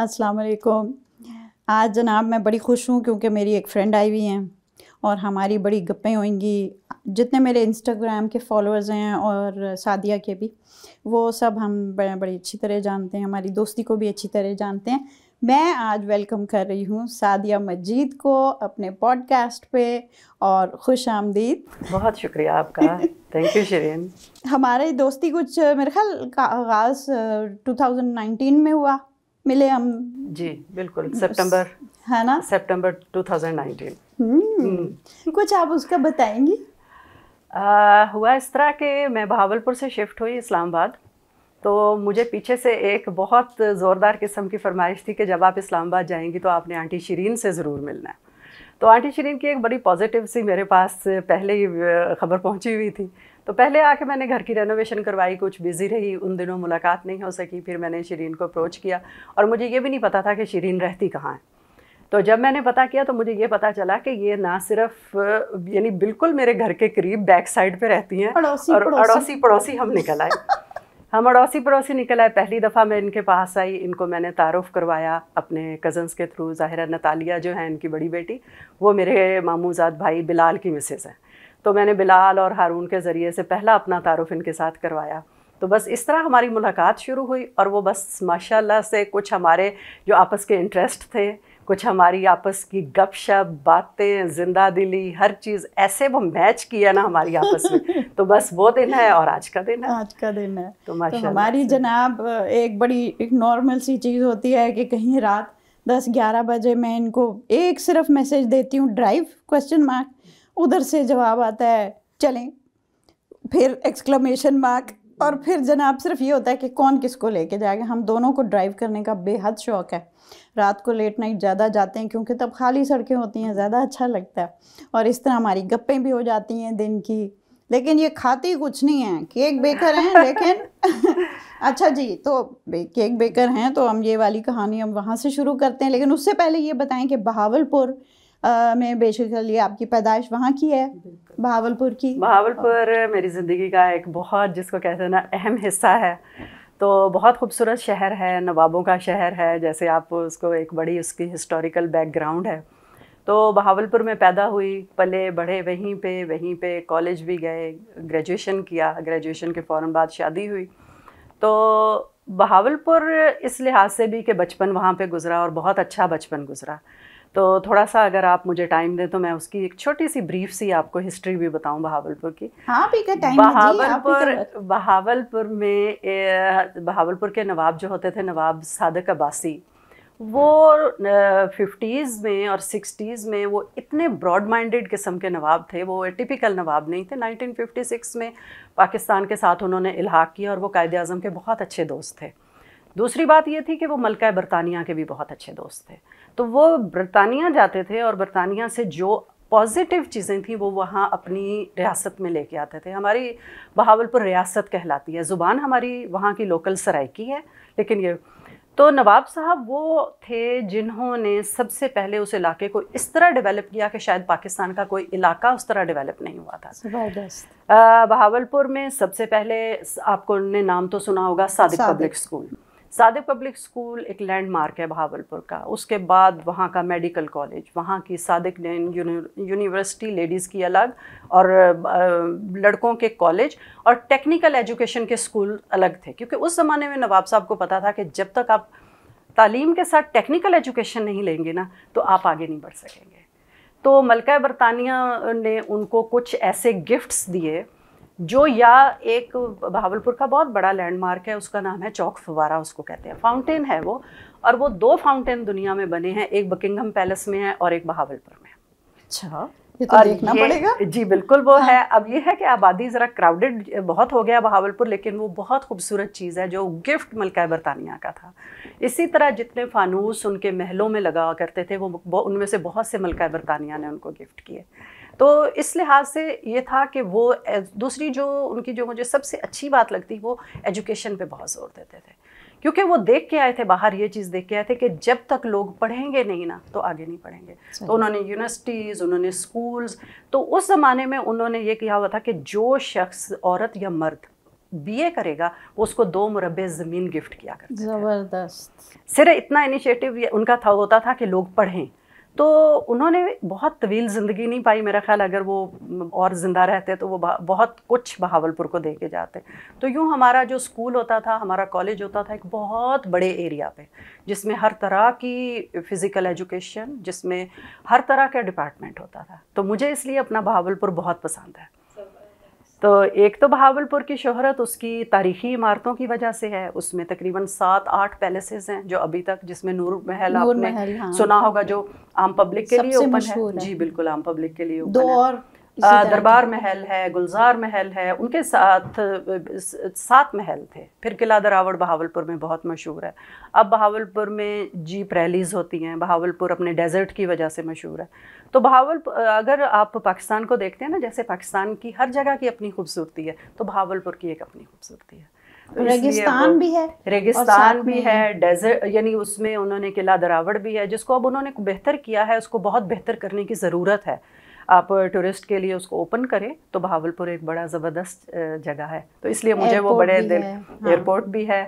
अस्सलाम वालेकुम आज जनाब मैं बड़ी खुश हूँ क्योंकि मेरी एक फ़्रेंड आई हुई हैं और हमारी बड़ी गप्पें होंगी जितने मेरे इंस्टाग्राम के फॉलोअर्स हैं और सादिया के भी वो सब हम बड़ी अच्छी तरह जानते हैं हमारी दोस्ती को भी अच्छी तरह जानते हैं मैं आज वेलकम कर रही हूँ सादिया मजीद को अपने पॉडकास्ट पे और खुश आमदीद बहुत शुक्रिया आपका थैंक यू शरीन हमारी दोस्ती कुछ मेरे ख्याल का आगाज़ 2019 में हुआ मिले हम जी बिल्कुल सितंबर है ना सितंबर 2019 हम्म। हम्म। कुछ आप उसका बताएंगी आ, हुआ इस तरह कि मैं भावलपुर से शिफ्ट हुई इस्लामाबाद तो मुझे पीछे से एक बहुत ज़ोरदार किस्म की फरमाइश थी कि जब आप इस्लामाबाद जाएंगी तो आपने आंटी शरीन से ज़रूर मिलना है तो आंटी शरीन की एक बड़ी पॉजिटिव सी मेरे पास पहले ही खबर पहुंची हुई थी तो पहले आके मैंने घर की रेनोवेशन करवाई कुछ बिज़ी रही उन दिनों मुलाकात नहीं हो सकी फिर मैंने शरीन को अप्रोच किया और मुझे ये भी नहीं पता था कि शरीन रहती कहाँ है तो जब मैंने पता किया तो मुझे ये पता चला कि ये ना सिर्फ यानी बिल्कुल मेरे घर के करीब बैक साइड पे रहती हैं और अड़ोसी पड़ोसी हम निकल आए हम अड़ोसी पड़ोसी निकल आए पहली दफ़ा मैं इनके पास आई इनको मैंने तारुफ़ करवाया अपने कज़न्स के थ्रू ज़ाहिर नतालिया जो है इनकी बड़ी बेटी वो मेरे मामूजाद भाई बिलाल की मिसेज़ हैं तो मैंने बिलाल और हारून के ज़रिए से पहला अपना तारुफ इनके साथ करवाया तो बस इस तरह हमारी मुलाकात शुरू हुई और वो बस माशाल्लाह से कुछ हमारे जो आपस के इंटरेस्ट थे कुछ हमारी आपस की गपशप बातें जिंदा दिली हर चीज़ ऐसे वो मैच किया ना हमारी आपस में तो बस वो दिन है और आज का दिन है आज का दिन है तो, तो हमारी जनाब एक बड़ी एक नॉर्मल सी चीज़ होती है कि कहीं रात दस ग्यारह बजे मैं इनको एक सिर्फ मैसेज देती हूँ ड्राइव क्वेश्चन मार्क उधर से जवाब आता है चलें फिर एक्सक्लेमेशन मार्क और फिर जनाब सिर्फ ये होता है कि कौन किसको लेके जाएगा हम दोनों को ड्राइव करने का बेहद शौक़ है रात को लेट नाइट ज़्यादा जाते हैं क्योंकि तब खाली सड़कें होती हैं ज़्यादा अच्छा लगता है और इस तरह हमारी गप्पें भी हो जाती हैं दिन की लेकिन ये खाती कुछ नहीं है केक बेकर हैं लेकिन अच्छा जी तो केक बेकर हैं तो हम ये वाली कहानी हम वहाँ से शुरू करते हैं लेकिन उससे पहले ये बताएं कि बहावलपुर आ, में बेसिकली आपकी पैदाइश वहाँ की है बहावलपुर की बहावलपुर हाँ। मेरी ज़िंदगी का एक बहुत जिसको कहते हैं ना अहम हिस्सा है तो बहुत खूबसूरत शहर है नवाबों का शहर है जैसे आप उसको एक बड़ी उसकी हिस्टोरिकल बैकग्राउंड है तो बहावलपुर में पैदा हुई पले बढ़े वहीं पे वहीं पे कॉलेज भी गए ग्रेजुएशन किया ग्रेजुएशन के फ़ौर बाद शादी हुई तो बहावलपुर इस लिहाज से भी कि बचपन वहाँ पे गुजरा और बहुत अच्छा बचपन गुजरा तो थोड़ा सा अगर आप मुझे टाइम दें तो मैं उसकी एक छोटी सी ब्रीफ सी आपको हिस्ट्री भी बताऊं बहावलपुर की हाँ टाइम बहावलपुर बहावलपुर में बहावलपुर के नवाब जो होते थे नवाब सादक अब्बासी वो फिफ्टीज़ में और सिक्सटीज़ में वो इतने ब्रॉड माइंडेड किस्म के नवाब थे वो टिपिकल नवाब नहीं थे 1956 में पाकिस्तान के साथ उन्होंने इलाहा किया और वो कायद अज़म के बहुत अच्छे दोस्त थे दूसरी बात ये थी कि वो मलका बरतानिया के भी बहुत अच्छे दोस्त थे तो वो बरतानिया जाते थे और बरतानिया से जो पॉजिटिव चीज़ें थी वो वहाँ अपनी रियासत में लेके आते थे हमारी बहावलपुर रियासत कहलाती है ज़ुबान हमारी वहाँ की लोकल सराइकी है लेकिन ये तो नवाब साहब वो थे जिन्होंने सबसे पहले उस इलाके को इस तरह डेवलप किया कि शायद पाकिस्तान का कोई इलाका उस तरह डेवलप नहीं हुआ था ज़बरदस्त बहावलपुर में सबसे पहले आपको ने नाम तो सुना होगा Sadiq public school Sadiq public school एक लैंडमार्क है भावलपुर का उसके बाद वहाँ का मेडिकल कॉलेज वहाँ की सादिक यूनिवर्सिटी लेडीज़ की अलग और लड़कों के कॉलेज और टेक्निकल एजुकेशन के स्कूल अलग थे क्योंकि उस ज़माने में नवाब साहब को पता था कि जब तक आप तालीम के साथ टेक्निकल एजुकेशन नहीं लेंगे ना तो आप आगे नहीं बढ़ सकेंगे तो मलका बरतानिया ने उनको कुछ ऐसे गिफ्ट्स दिए जो या एक बहावलपुर का बहुत बड़ा लैंडमार्क है उसका नाम है चौक फवारा उसको कहते हैं फाउंटेन है वो और वो दो फाउंटेन दुनिया में बने हैं एक बकिंगम पैलेस में है और एक बहावलपुर में अच्छा ये तो देखना ये, पड़ेगा जी बिल्कुल वो हाँ। है अब ये है कि आबादी ज़रा क्राउडेड बहुत हो गया बहावलपुर लेकिन वो बहुत खूबसूरत चीज़ है जो गिफ्ट मलका बरतानिया का था इसी तरह जितने फानूस उनके महलों में लगा करते थे वो उनमें से बहुत से मलका बरतानिया ने उनको गिफ्ट किए तो इस लिहाज से ये था कि वो दूसरी जो उनकी जो मुझे सबसे अच्छी बात लगती वो एजुकेशन पे बहुत जोर देते थे क्योंकि वो देख के आए थे बाहर ये चीज़ देख के आए थे कि जब तक लोग पढ़ेंगे नहीं ना तो आगे नहीं पढ़ेंगे तो उन्होंने यूनिवर्सिटीज़ उन्होंने स्कूल्स तो उस ज़माने में उन्होंने ये किया हुआ था कि जो शख्स औरत या मर्द बीए करेगा वो उसको दो मुरबे ज़मीन गिफ्ट किया करते ज़बरदस्त सिर्फ इतना इनिशिएटिव उनका था होता था कि लोग पढ़ें तो उन्होंने बहुत तवील ज़िंदगी नहीं पाई मेरा ख्याल अगर वो और ज़िंदा रहते तो वो बहुत कुछ बहावलपुर को दे के जाते तो यूँ हमारा जो स्कूल होता था हमारा कॉलेज होता था एक बहुत बड़े एरिया पे जिसमें हर तरह की फ़िज़िकल एजुकेशन जिसमें हर तरह का डिपार्टमेंट होता था तो मुझे इसलिए अपना बहावलपुर बहुत पसंद है तो एक तो बहावलपुर की शहरत उसकी तारीखी इमारतों की वजह से है उसमें तकरीबन सात आठ पैलेसेस हैं जो अभी तक जिसमें नूर महल नूर आपने महल, हाँ। सुना होगा जो आम पब्लिक के लिए ओपन है जी बिल्कुल आम पब्लिक के लिए दो और दरबार महल है गुलजार महल है उनके साथ सात महल थे फिर किला दरावड़ बहावलपुर में बहुत मशहूर है अब बहावलपुर में जीप रैलीज़ होती हैं बहावलपुर अपने डेजर्ट की वजह से मशहूर है तो बहावलपुर अगर आप पाकिस्तान को देखते हैं ना जैसे पाकिस्तान की हर जगह की अपनी खूबसूरती है तो बहावलपुर की एक अपनी खूबसूरती है तो रेगिस्तान भी है रेगिस्तान भी है डेजर्ट यानी उसमें उन्होंने किला दरावड़ भी है जिसको अब उन्होंने बेहतर किया है उसको बहुत बेहतर करने की ज़रूरत है आप टूरिस्ट के लिए उसको ओपन करें तो बहावलपुर एक बड़ा ज़बरदस्त जगह है तो इसलिए मुझे वो बड़े दिल एयरपोर्ट हाँ। भी है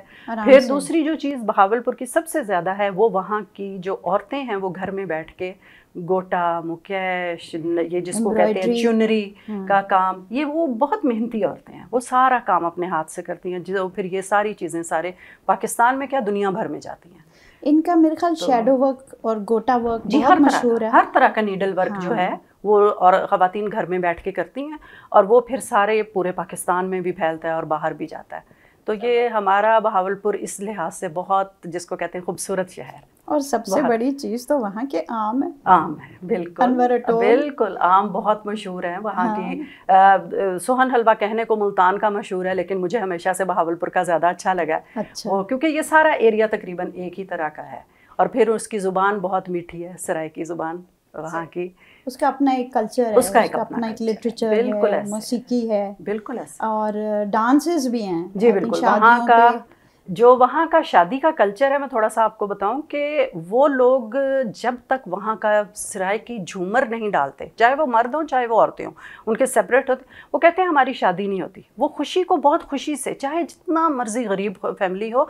फिर दूसरी जो चीज़ बहावलपुर की सबसे ज़्यादा है वो वहाँ की जो औरतें हैं वो घर में बैठ के गोटा मुकेश ये जिसको कहते हैं चुनरी हाँ। का काम ये वो बहुत मेहनती औरतें हैं वो सारा काम अपने हाथ से करती हैं जो फिर ये सारी चीज़ें सारे पाकिस्तान में क्या दुनिया भर में जाती हैं इनका मेरे ख्याल तो, शेडो वर्क और गोटा वर्क जी हर मशहूर है हर तरह का नीडल वर्क हाँ। जो है वो और ख़वान घर में बैठ के करती हैं और वो फिर सारे पूरे पाकिस्तान में भी फैलता है और बाहर भी जाता है तो ये हमारा बहावलपुर इस लिहाज से बहुत जिसको कहते हैं खूबसूरत शहर और सबसे बड़ी चीज़ तो वहाँ के आम है आम है बिल्कुल बिल्कुल आम बहुत मशहूर है वहाँ हाँ। की आ, सोहन हलवा कहने को मुल्तान का मशहूर है लेकिन मुझे हमेशा से बहावलपुर का ज़्यादा अच्छा लगा अच्छा। क्योंकि ये सारा एरिया तकरीबन एक ही तरह का है और फिर उसकी ज़ुबान बहुत मीठी है सराय की ज़ुबान वहाँ की उसका अपना एक कल्चर है उसका एक अपना एक लिटरेचर है बिल्कुल है मौसीकी है बिल्कुल और डांसेस भी हैं जी बिल्कुल वहाँ का जो वहाँ का शादी का कल्चर है मैं थोड़ा सा आपको बताऊँ कि वो लोग जब तक वहाँ का सराय की झूमर नहीं डालते चाहे वो मर्द हों चाहे वो औरतें हों उनके सेपरेट होते वो कहते हैं हमारी शादी नहीं होती वो खुशी को बहुत खुशी से चाहे जितना मर्ज़ी गरीब फैमिली हो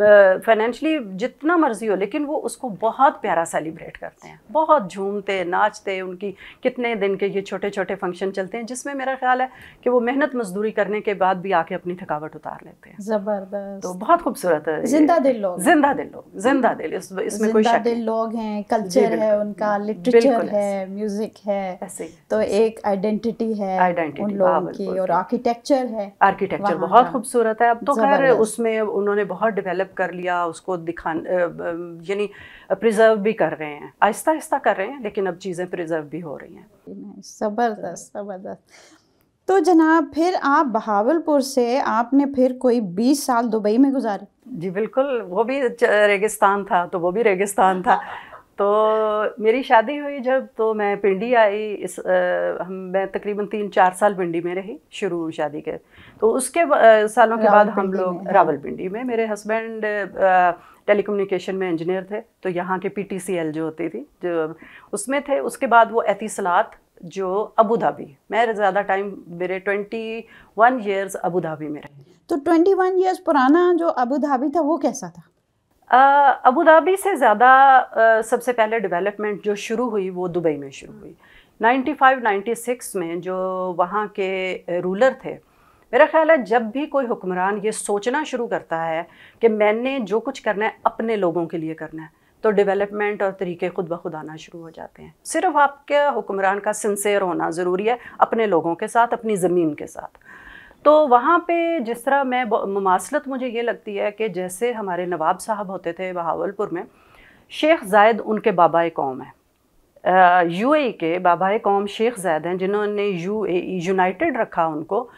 फाइनेंशली जितना मर्ज़ी हो लेकिन वो उसको बहुत प्यारा सेलिब्रेट करते हैं बहुत झूमते नाचते उनकी कितने दिन के ये छोटे छोटे फंक्शन चलते हैं जिसमें मेरा ख्याल है कि वो मेहनत मजदूरी करने के बाद भी आके अपनी थकावट उतार लेते हैं ज़बरदस्त तो बहुत खूबसूरत है जिंदा दिल लोग जिंदा दिल लोग जिंदा दिल इसमें कोई शक दिल लोग हैं कल्चर है उनका लिटरेचर है म्यूजिक है ऐसे तो एक आइडेंटिटी है आइडेंटिटी उन लोगों की और आर्किटेक्चर है आर्किटेक्चर बहुत खूबसूरत है अब तो खैर उसमें उन्होंने बहुत डेवलप कर लिया उसको दिखा यानी प्रिजर्व भी कर रहे हैं आहिस्ता आहिस्ता कर रहे हैं लेकिन अब चीज़ें प्रिजर्व भी हो रही हैं जबरदस्त जबरदस्त तो जनाब फिर आप बहावलपुर से आपने फिर कोई 20 साल दुबई में गुजारे जी बिल्कुल वो भी रेगिस्तान था तो वो भी रेगिस्तान था तो मेरी शादी हुई जब तो मैं पिंडी आई इस आ, हम मैं तकरीबन तीन चार साल पिंडी में रही शुरू शादी के तो उसके आ, सालों के बाद हम लोग रावलपिंडी में मेरे हस्बैंड टेलीकम्युनिकेशन में इंजीनियर थे तो यहाँ के पीटीसीएल जो होती थी जो उसमें थे उसके बाद वो एतिसलात जो अबू धाबी मैं ज़्यादा टाइम मेरे twenty one years Abu Dhabi में रही तो ट्वेंटी वन ईयर्स पुराना जो अबू धाबी था वो कैसा था अबू धाबी से ज़्यादा सबसे पहले डेवलपमेंट जो शुरू हुई वो दुबई में शुरू हुई 95 96 में जो वहाँ के रूलर थे मेरा ख्याल है जब भी कोई हुक्मरान ये सोचना शुरू करता है कि मैंने जो कुछ करना है अपने लोगों के लिए करना है तो डेवलपमेंट और तरीके खुद ब खुद आना शुरू हो जाते हैं सिर्फ आपके हुक्मरान का सिंसेर होना ज़रूरी है अपने लोगों के साथ अपनी ज़मीन के साथ तो वहाँ पे जिस तरह मैं मुमासलत मुझे ये लगती है कि जैसे हमारे नवाब साहब होते थे बहावलपुर में शेख जायद उनके बाबा कौम है यू ए के बाबा कौम शेख जैद हैं जिन्होंने यू ए यूनाइटेड रखा उनको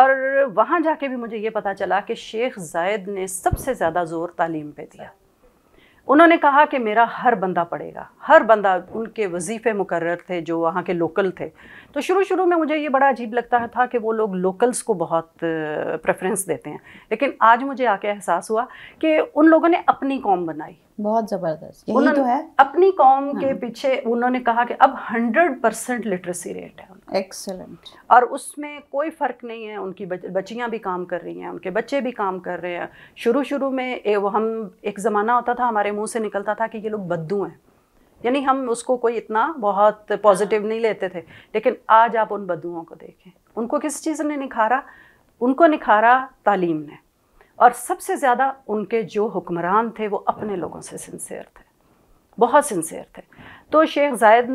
और वहाँ जाके भी मुझे ये पता चला कि शेख जायद ने सबसे ज़्यादा ज़ोर तालीम पे दिया उन्होंने कहा कि मेरा हर बंदा पढ़ेगा हर बंदा उनके वजीफ़े मुकर थे जो वहाँ के लोकल थे तो शुरू शुरू में मुझे ये बड़ा अजीब लगता था कि वो लोग लोकल्स को बहुत प्रेफरेंस देते हैं लेकिन आज मुझे आके एहसास हुआ कि उन लोगों ने अपनी कॉम बनाई बहुत जबरदस्त यही तो है अपनी कॉम हाँ। के पीछे उन्होंने कहा कि अब हंड्रेड परसेंट लिटरेसी रेट है एक्सेलेंट और उसमें कोई फ़र्क नहीं है उनकी बच, बच्चियाँ भी काम कर रही हैं उनके बच्चे भी काम कर रहे हैं शुरू शुरू में ए, वो हम एक ज़माना होता था हमारे मुँह से निकलता था कि ये लोग बद्दू हैं यानी हम उसको कोई इतना बहुत पॉजिटिव नहीं लेते थे लेकिन आज आप उन बद्दुओं को देखें उनको किस चीज़ ने निखारा उनको निखारा तालीम ने और सबसे ज़्यादा उनके जो हुक्मरान थे वो अपने लोगों से सिंसेर थे बहुत सिंसेर थे तो शेख जायद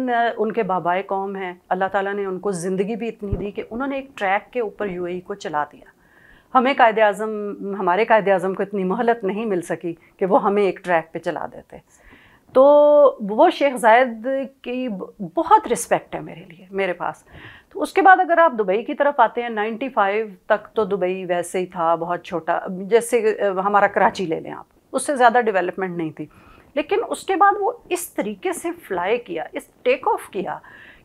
उनके बाबाए कौम हैं अल्लाह ताला ने उनको ज़िंदगी भी इतनी दी कि उन्होंने एक ट्रैक के ऊपर यूएई को चला दिया हमें कायद अज़म हमारे कायद अज़म को इतनी मोहलत नहीं मिल सकी कि वो हमें एक ट्रैक पे चला देते तो वो शेख जायद की बहुत रिस्पेक्ट है मेरे लिए मेरे पास उसके बाद अगर आप दुबई की तरफ आते हैं 95 तक तो दुबई वैसे ही था बहुत छोटा जैसे हमारा कराची ले लें आप उससे ज़्यादा डेवलपमेंट नहीं थी लेकिन उसके बाद वो इस तरीके से फ्लाई किया इस टेक ऑफ किया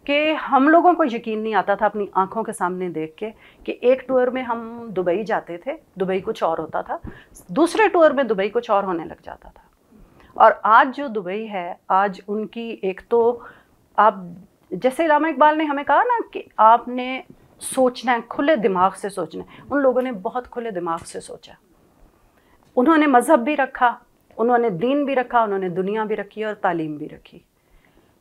कि हम लोगों को यकीन नहीं आता था अपनी आंखों के सामने देख के कि एक टूर में हम दुबई जाते थे दुबई कुछ और होता था दूसरे टूर में दुबई कुछ और होने लग जाता था और आज जो दुबई है आज उनकी एक तो आप जैसे इलामा इकबाल ने हमें कहा ना कि आपने सोचना है खुले दिमाग से सोचना है उन लोगों ने बहुत खुले दिमाग से सोचा उन्होंने मज़हब भी रखा उन्होंने दीन भी रखा उन्होंने दुनिया भी रखी और तालीम भी रखी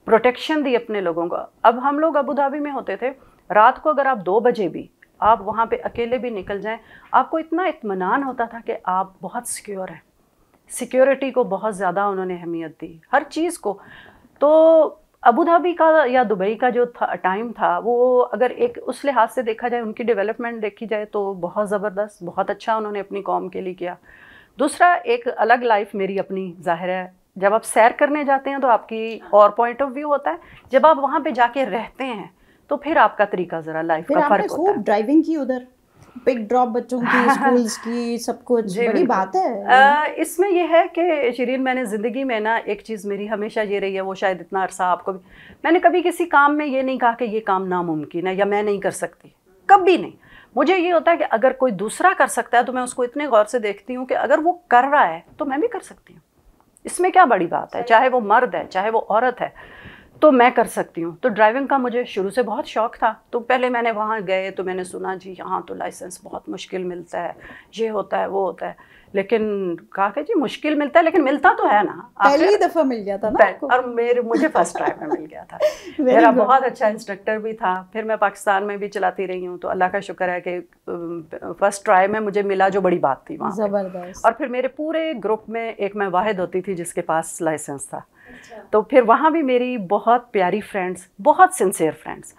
प्रोटेक्शन दी अपने लोगों को अब हम लोग अबू धाबी में होते थे रात को अगर आप दो बजे भी आप वहाँ पे अकेले भी निकल जाएं आपको इतना इतमान होता था कि आप बहुत सिक्योर हैं सिक्योरिटी को बहुत ज़्यादा उन्होंने अहमियत दी हर चीज़ को तो अबू धाबी का या दुबई का जो था, टाइम था वो अगर एक उस लिहाज से देखा जाए उनकी डेवलपमेंट देखी जाए तो बहुत ज़बरदस्त बहुत अच्छा उन्होंने अपनी कॉम के लिए किया दूसरा एक अलग लाइफ मेरी अपनी जाहिर है जब आप सैर करने जाते हैं तो आपकी हाँ। और पॉइंट ऑफ व्यू होता है जब आप वहाँ पे जाके रहते हैं तो फिर आपका तरीका ज़रा लाइफ का फर्क होता है ड्राइविंग की उधर पिक ड्रॉप बच्चों की स्कूल्स की सब कुछ बड़ी बात है इसमें यह है कि शरीन मैंने ज़िंदगी में ना एक चीज़ मेरी हमेशा ये रही है वो शायद इतना अरसा आपको भी मैंने कभी किसी काम में ये नहीं कहा कि ये काम नामुमकिन है या मैं नहीं कर सकती कभी नहीं मुझे ये होता है कि अगर कोई दूसरा कर सकता है तो मैं उसको इतने गौर से देखती हूँ कि अगर वो कर रहा है तो मैं भी कर सकती हूँ इसमें क्या बड़ी बात है चाहे वो मर्द है चाहे वो औरत है तो मैं कर सकती हूँ तो ड्राइविंग का मुझे शुरू से बहुत शौक था तो पहले मैंने वहाँ गए तो मैंने सुना जी यहाँ तो लाइसेंस बहुत मुश्किल मिलता है ये होता है वो होता है लेकिन कहा कि जी मुश्किल मिलता है लेकिन मिलता तो है ना पहली दफ़ा मिल गया था ना आपको? और मेरे मुझे फर्स्ट ट्राई में मिल गया था मेरा बहुत अच्छा इंस्ट्रक्टर भी था फिर मैं पाकिस्तान में भी चलाती रही हूँ तो अल्लाह का शुक्र है कि फर्स्ट ट्राई में मुझे मिला जो बड़ी बात थी वहाँ ज़बरदस्त और फिर मेरे पूरे ग्रुप में एक मैं वाहिद होती थी जिसके पास लाइसेंस था अच्छा। तो फिर वहाँ भी मेरी बहुत प्यारी फ्रेंड्स बहुत सिंसियर फ्रेंड्स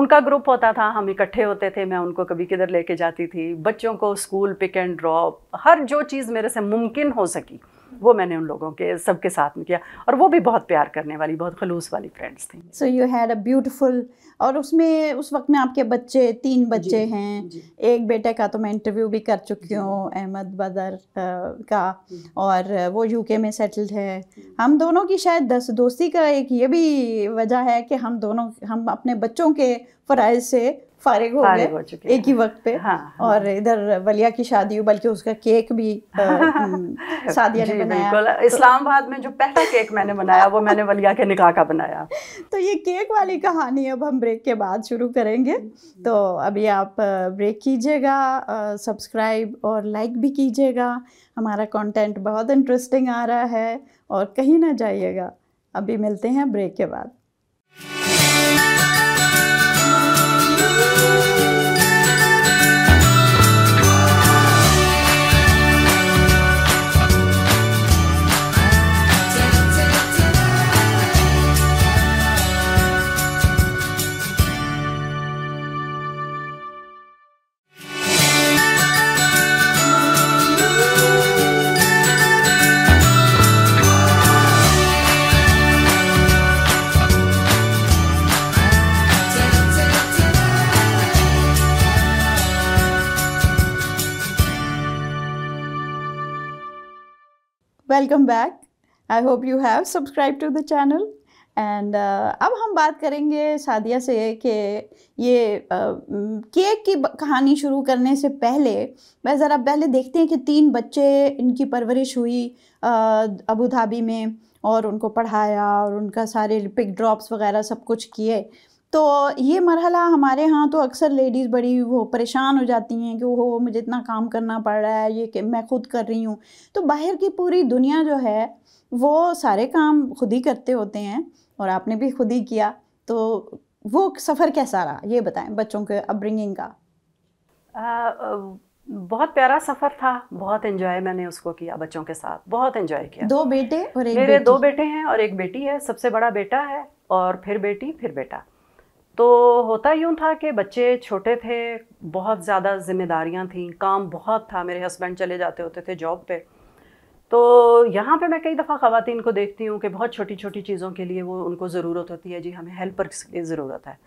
उनका ग्रुप होता था हम इकट्ठे होते थे मैं उनको कभी किधर लेके जाती थी बच्चों को स्कूल पिक एंड ड्रॉप हर जो चीज़ मेरे से मुमकिन हो सकी वो मैंने उन लोगों के सबके साथ में किया और वो भी बहुत प्यार करने वाली बहुत खलूस वाली फ्रेंड्स थी so you had a beautiful और उसमें उस वक्त में आपके बच्चे तीन बच्चे जी, हैं जी. एक बेटे का तो मैं इंटरव्यू भी कर चुकी हूँ अहमद बदर का और वो यूके में सेटल्ड है हम दोनों की शायद दस दोस्ती का एक ये भी वजह है कि हम दोनों हम अपने बच्चों के फ़राइज से फारिग हो गए एक ही वक्त पे हाँ, हाँ, और इधर वलिया की शादी हुई बल्कि उसका केक भी हम्म, शादिया ने बनाया बिल्कुल तो इस्लामाबाद में जो पहला केक मैंने बनाया वो मैंने वलिया के निकाह का बनाया तो ये केक वाली कहानी अब हम ब्रेक के बाद शुरू करेंगे तो अभी आप ब्रेक कीजिएगा सब्सक्राइब और लाइक भी कीजिएगा हमारा कंटेंट बहुत इंटरेस्टिंग आ रहा है और कहीं ना जाइएगा अभी मिलते हैं ब्रेक के बाद you. Welcome back I hope you have subscribe to the channel एंड अब हम बात करेंगे सादिया से कि ये uh, केक की कहानी शुरू करने से पहले मैं ज़रा पहले देखते हैं कि तीन बच्चे इनकी परवरिश हुई uh, अबू धाबी में और उनको पढ़ाया और उनका सारे पिक ड्रॉप्स वगैरह सब कुछ किए तो ये मरहला हमारे यहाँ तो अक्सर लेडीज़ बड़ी वो परेशान हो जाती हैं कि वो मुझे इतना काम करना पड़ रहा है ये कि मैं खुद कर रही हूँ तो बाहर की पूरी दुनिया जो है वो सारे काम खुद ही करते होते हैं और आपने भी खुद ही किया तो वो सफ़र कैसा रहा ये बताएं बच्चों के अपब्रिंगिंग का आ, बहुत प्यारा सफ़र था बहुत इन्जॉय मैंने उसको किया बच्चों के साथ बहुत इन्जॉय किया दो बेटे और एक मेरे बेटी। दो बेटे हैं और एक बेटी है सबसे बड़ा बेटा है और फिर बेटी फिर बेटा तो होता यूँ था कि बच्चे छोटे थे बहुत ज़्यादा जिम्मेदारियाँ थी काम बहुत था मेरे हस्बैंड चले जाते होते थे जॉब पे तो यहाँ पे मैं कई दफ़ा ख़वान को देखती हूँ कि बहुत छोटी छोटी चीज़ों के लिए वो उनको ज़रूरत होती है जी हाँ, हमें हेल्पर की ज़रूरत है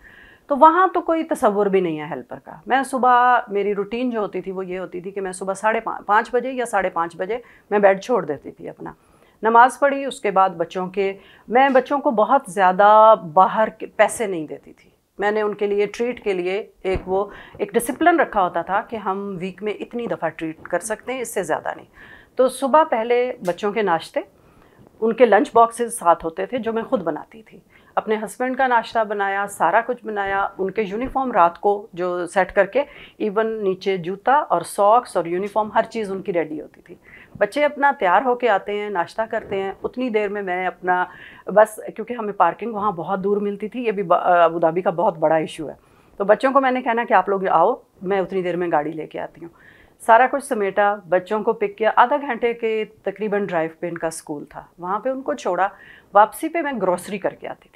तो वहाँ तो कोई तस्वुर भी नहीं है हेल्पर का मैं सुबह मेरी रूटीन जो होती थी वो ये होती थी कि मैं सुबह साढ़े पाँच बजे या साढ़े पाँच बजे मैं बेड छोड़ देती थी अपना नमाज़ पढ़ी उसके बाद बच्चों के मैं बच्चों को बहुत ज़्यादा बाहर के पैसे नहीं देती थी मैंने उनके लिए ट्रीट के लिए एक वो एक डिसिप्लिन रखा होता था कि हम वीक में इतनी दफ़ा ट्रीट कर सकते हैं इससे ज़्यादा नहीं तो सुबह पहले बच्चों के नाश्ते उनके लंच बॉक्सेस साथ होते थे जो मैं खुद बनाती थी अपने हस्बैंड का नाश्ता बनाया सारा कुछ बनाया उनके यूनिफॉर्म रात को जो सेट करके इवन नीचे जूता और सॉक्स और यूनिफॉर्म हर चीज़ उनकी रेडी होती थी बच्चे अपना तैयार होके आते हैं नाश्ता करते हैं उतनी देर में मैं अपना बस क्योंकि हमें पार्किंग वहाँ बहुत दूर मिलती थी ये भी अबू धाबी का बहुत बड़ा इशू है तो बच्चों को मैंने कहना कि आप लोग आओ मैं उतनी देर में गाड़ी लेके आती हूँ सारा कुछ समेटा बच्चों को पिक किया आधा घंटे के तकरीबन ड्राइव पे इनका स्कूल था वहाँ पे उनको छोड़ा वापसी पे मैं ग्रॉसरी करके आती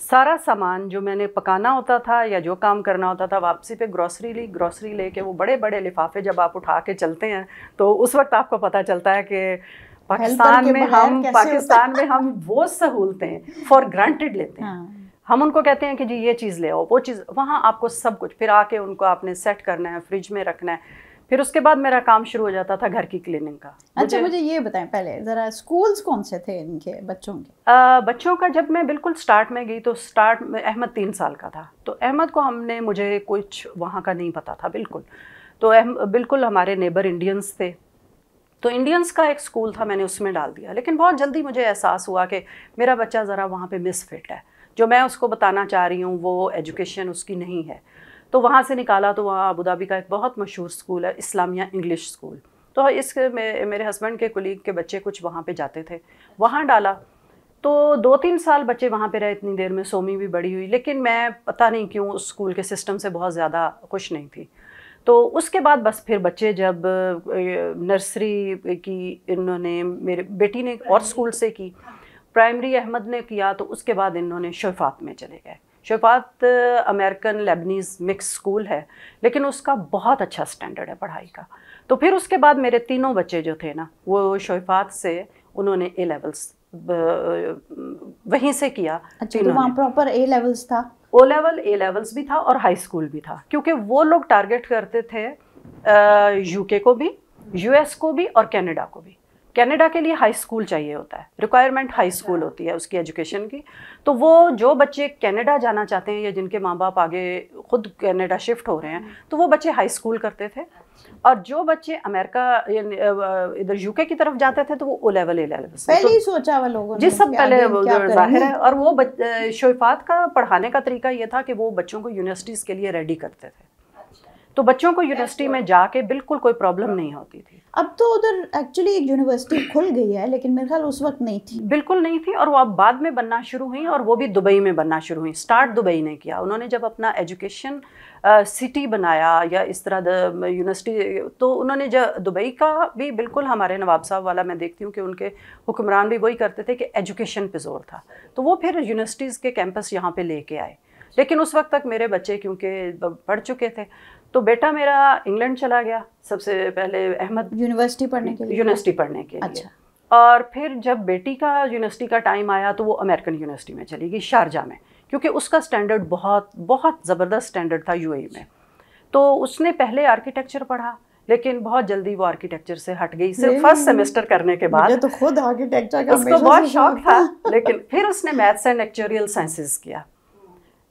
सारा सामान जो मैंने पकाना होता था या जो काम करना होता था वापसी पे ग्रॉसरी ली ग्रॉसरी लेके वो बड़े बड़े लिफाफे जब आप उठा के चलते हैं तो उस वक्त आपको पता चलता है कि पाकिस्तान में हम पाकिस्तान में हम वो सहूलतें फॉर ग्रांटेड लेते हैं हाँ। हम उनको कहते हैं कि जी ये चीज़ ले आओ वो चीज़ वहाँ आपको सब कुछ फिर आके उनको आपने सेट करना है फ्रिज में रखना है फिर उसके बाद मेरा काम शुरू हो जाता था घर की क्लीनिंग का अच्छा मुझे ये बताएं पहले ज़रा स्कूल्स कौन से थे इनके बच्चों के आ, बच्चों का जब मैं बिल्कुल स्टार्ट में गई तो स्टार्ट में अहमद तीन साल का था तो अहमद को हमने मुझे कुछ वहाँ का नहीं पता था बिल्कुल तो अहम बिल्कुल हमारे नेबर इंडियंस थे तो इंडियंस का एक स्कूल था मैंने उसमें डाल दिया लेकिन बहुत जल्दी मुझे एहसास हुआ कि मेरा बच्चा ज़रा वहाँ पर मिसफिट है जो मैं उसको बताना चाह रही हूँ वो एजुकेशन उसकी नहीं है तो वहाँ से निकाला तो वहाँ अबू धाबी का एक बहुत मशहूर स्कूल है इस्लामिया इंग्लिश स्कूल तो इस मेरे हस्बैंड के कुलीग के बच्चे कुछ वहाँ पे जाते थे वहाँ डाला तो दो तीन साल बच्चे वहाँ पे रहे इतनी देर में सोमी भी बड़ी हुई लेकिन मैं पता नहीं क्यों उस स्कूल के सिस्टम से बहुत ज़्यादा खुश नहीं थी तो उसके बाद बस फिर बच्चे जब नर्सरी की इन्होंने मेरे बेटी ने और स्कूल से की प्राइमरी अहमद ने किया तो उसके बाद इन्होंने शफात में चले गए Shafaat American Lebanese mix school है लेकिन उसका बहुत अच्छा स्टैंडर्ड है पढ़ाई का तो फिर उसके बाद मेरे तीनों बच्चे जो थे ना वो शफात से उन्होंने ए लेवल्स वहीं से किया अच्छा प्रॉपर ए लेवल्स था ओ लेवल ए लेवल्स भी था और हाई स्कूल भी था क्योंकि वो लोग टारगेट करते थे यूके को भी यूएस को भी और कनाडा को भी कनाडा के लिए हाई स्कूल चाहिए होता है रिक्वायरमेंट हाई स्कूल होती है उसकी एजुकेशन की तो वो जो बच्चे कनाडा जाना चाहते हैं या जिनके माँ बाप आगे खुद कनाडा शिफ्ट हो रहे हैं hmm. तो वो बच्चे हाई स्कूल करते थे अच्छा। और जो बच्चे अमेरिका इधर यूके की तरफ जाते थे तो वो ओ लेवल ए लेवल पहले ही तो सोचा वो लोगों जिस सब पहले जाहिर है और वो शोफात का पढ़ाने का तरीका ये था कि वो बच्चों को यूनिवर्सिटीज़ के लिए रेडी करते थे तो बच्चों को यूनिवर्सिटी में जाके बिल्कुल कोई प्रॉब्लम नहीं होती थी अब तो उधर एक्चुअली एक यूनिवर्सिटी खुल गई है लेकिन मेरे ख्याल उस वक्त नहीं थी बिल्कुल नहीं थी और वो अब बाद में बनना शुरू हुई और वो भी दुबई में बनना शुरू हुई स्टार्ट दुबई ने किया उन्होंने जब अपना एजुकेशन सिटी बनाया या इस तरह यूनिवर्सिटी तो उन्होंने जो दुबई का भी बिल्कुल हमारे नवाब साहब वाला मैं देखती हूँ कि उनके हुक्मरान भी वही करते थे कि एजुकेशन पे जोर था तो वो फिर यूनिवर्सिटीज़ के कैंपस यहाँ पे लेके आए लेकिन उस वक्त तक मेरे बच्चे क्योंकि पढ़ चुके थे तो बेटा मेरा इंग्लैंड चला गया सबसे पहले अहमद यूनिवर्सिटी पढ़ने के लिए यूनिवर्सिटी पढ़ने के अच्छा। लिए और फिर जब बेटी का यूनिवर्सिटी का टाइम आया तो वो अमेरिकन यूनिवर्सिटी में चली गई शारजा में क्योंकि उसका स्टैंडर्ड बहुत बहुत ज़बरदस्त स्टैंडर्ड था यू e में तो उसने पहले आर्किटेक्चर पढ़ा लेकिन बहुत जल्दी वो आर्किटेक्चर से हट गई सिर्फ फर्स्ट सेमेस्टर करने के बाद तो खुद आर्किटेक्चर का उसको बहुत शौक था लेकिन फिर उसने मैथ्स एंड एक्चुरियल साइंसेस किया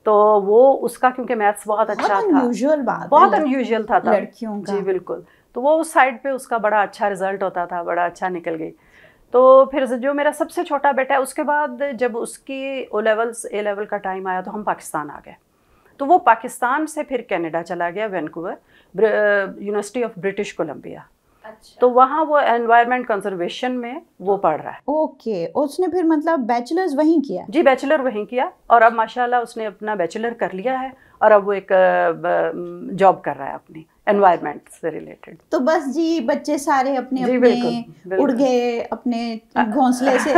तो वो उसका क्योंकि मैथ्स बहुत अच्छा था बहुत अनयूजल था, लड़कियों का जी बिल्कुल तो वो उस साइड पे उसका बड़ा अच्छा रिजल्ट होता था बड़ा अच्छा निकल गई तो फिर जो मेरा सबसे छोटा बेटा है उसके बाद जब उसकी ओ लेवल्स ए लेवल का टाइम आया तो हम पाकिस्तान आ गए तो वो पाकिस्तान से फिर कनाडा चला गया Vancouver University of British Columbia अच्छा। तो वहाँ वो एनवायरमेंट कंजर्वेशन में वो पढ़ रहा है ओके उसने फिर मतलब बैचलर्स वहीं किया जी बैचलर वहीं किया और अब माशाल्लाह उसने अपना बैचलर कर लिया है और अब वो एक जॉब कर रहा है अपनी एनवायरमेंट से रिलेटेड तो बस जी बच्चे सारे अपने अपने बिल्कुल, बिल्कुल। उड़ गए अपने घोंसले से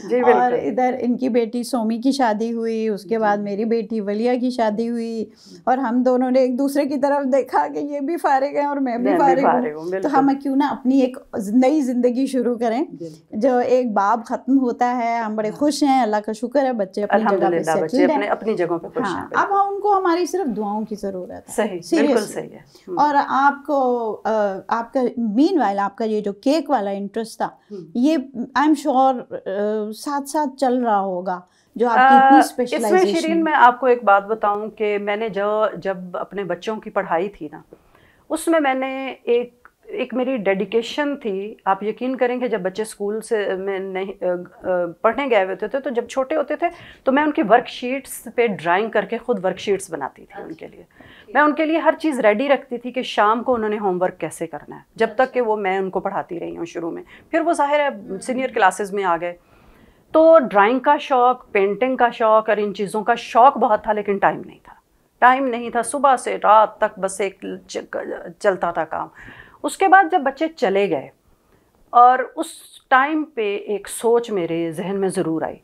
जी और इधर इनकी बेटी सोमी की शादी हुई उसके बाद मेरी बेटी वलिया की शादी हुई और हम दोनों ने एक दूसरे की तरफ देखा कि ये भी फारिग हैं और मैं भी फारिग हूँ तो हम क्यों ना अपनी एक नई ज़िंदगी शुरू करें जो एक बाब ख़त्म होता है हम बड़े हाँ. खुश हैं अल्लाह का शुक्र है बच्चे अपनी जगह पे अपनी जगह पे खुश हाँ, हैं अब उनको हमारी सिर्फ दुआओं की ज़रूरत है सही सही सही है हम्म। और आपको आपका मीन वाइल आपका ये जो केक वाला इंटरेस्ट था हम्म। ये आई एम श्योर साथ साथ चल रहा होगा जो आपकी इतनी इसमें शरीन मैं आपको एक बात बताऊं कि मैंने जो जब अपने बच्चों की पढ़ाई थी ना उसमें मैंने एक एक मेरी डेडिकेशन थी आप यकीन करें कि जब बच्चे स्कूल से में नहीं पढ़ने गए हुए थे तो जब छोटे होते थे तो मैं उनकी वर्कशीट्स पे ड्राइंग करके ख़ुद वर्कशीट्स बनाती थी अच्छा। उनके लिए मैं उनके लिए हर चीज़ रेडी रखती थी कि शाम को उन्होंने होमवर्क कैसे करना है जब तक कि वो मैं उनको पढ़ाती रही हूँ शुरू में फिर वो ज़ाहिर है सीनियर क्लासेस में आ गए तो ड्राइंग का शौक़ पेंटिंग का शौक़ और इन चीज़ों का शौक़ बहुत था लेकिन टाइम नहीं था टाइम नहीं था सुबह से रात तक बस एक चलता था काम उसके बाद जब बच्चे चले गए और उस टाइम पे एक सोच मेरे जहन में ज़रूर आई